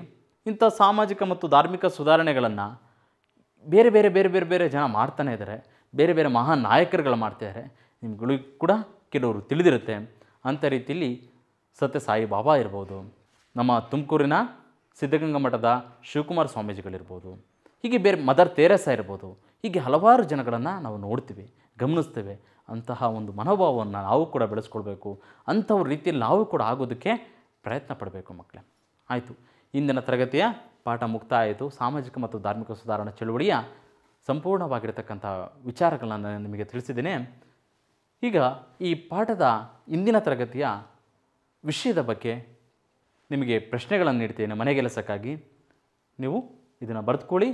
ಇಂಥ ಸಾಮಾಜಿಕ ಮತ್ತು ಧಾರ್ಮಿಕ ಸುಧಾರಣೆಗಳನ್ನು ಬೇರೆ ಬೇರೆ ಬೇರೆ ಬೇರೆ ಬೇರೆ ಜನ ಮಾಡ್ತಾನೆ ಇದ್ದಾರೆ ಬೇರೆ ಬೇರೆ ಮಹಾನ್ ನಾಯಕರುಗಳು ಮಾಡ್ತಿದ್ದಾರೆ ನಿಮ್ಗಳಿಗೆ ಕೂಡ ಕೆಲವರು ತಿಳಿದಿರುತ್ತೆ ಅಂಥ ರೀತಿಯಲ್ಲಿ ಸತ್ಯ ಸಾಯಿಬಾಬಾ ಬಾಬಾ ಇರ್ಬೋದು ನಮ್ಮ ತುಮಕೂರಿನ ಸಿದ್ಧಗಂಗಾ ಮಠದ ಶಿವಕುಮಾರ ಸ್ವಾಮೀಜಿಗಳಿರ್ಬೋದು ಹೀಗೆ ಬೇರೆ ಮದರ್ ತೇರಸ ಇರ್ಬೋದು ಹೀಗೆ ಹಲವಾರು ಜನಗಳನ್ನು ನಾವು ನೋಡ್ತೀವಿ ಗಮನಿಸ್ತೇವೆ ಅಂತಹ ಒಂದು ಮನೋಭಾವವನ್ನು ನಾವು ಕೂಡ ಬೆಳೆಸ್ಕೊಳ್ಬೇಕು ಅಂಥವ್ರ ರೀತಿಯಲ್ಲಿ ನಾವು ಕೂಡ ಆಗೋದಕ್ಕೆ ಪ್ರಯತ್ನ ಪಡಬೇಕು ಮಕ್ಕಳೇ ಆಯಿತು ಇಂದಿನ ತರಗತಿಯ ಪಾಠ ಮುಕ್ತ ಆಯಿತು ಸಾಮಾಜಿಕ ಮತ್ತು ಧಾರ್ಮಿಕ ಸುಧಾರಣಾ ಚಳುವಳಿಯ ಸಂಪೂರ್ಣವಾಗಿರತಕ್ಕಂಥ ವಿಚಾರಗಳನ್ನು ನಿಮಗೆ ತಿಳಿಸಿದ್ದೇನೆ ಈಗ ಈ ಪಾಠದ ಇಂದಿನ ತರಗತಿಯ ವಿಷಯದ ಬಗ್ಗೆ ನಿಮಗೆ ಪ್ರಶ್ನೆಗಳನ್ನು ನೀಡ್ತೇನೆ ಮನೆಗೆಲಸಕ್ಕಾಗಿ ನೀವು ಇದನ್ನು ಬರೆದುಕೊಳ್ಳಿ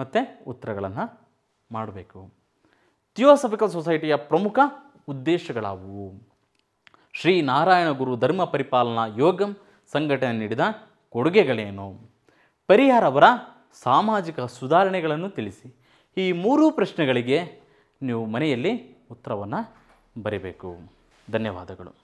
ಮತ್ತು ಉತ್ತರಗಳನ್ನು ಮಾಡಬೇಕು ಥಿಯೋಸಫಿಕಲ್ ಸೊಸೈಟಿಯ ಪ್ರಮುಖ ಉದ್ದೇಶಗಳಾವುವು ಶ್ರೀ ನಾರಾಯಣ ಗುರು ಧರ್ಮ ಪರಿಪಾಲನಾ ಯೋಗಂ ಸಂಘಟನೆ ನೀಡಿದ ಕೊಡುಗೆಗಳೇನು ಪರಿಹಾರ ಅವರ ಸಾಮಾಜಿಕ ಸುಧಾರಣೆಗಳನ್ನು ತಿಳಿಸಿ ಈ ಮೂರೂ ಪ್ರಶ್ನೆಗಳಿಗೆ ನೀವು ಮನೆಯಲ್ಲಿ ಉತ್ತರವನ್ನು ಬರೀಬೇಕು ಧನ್ಯವಾದಗಳು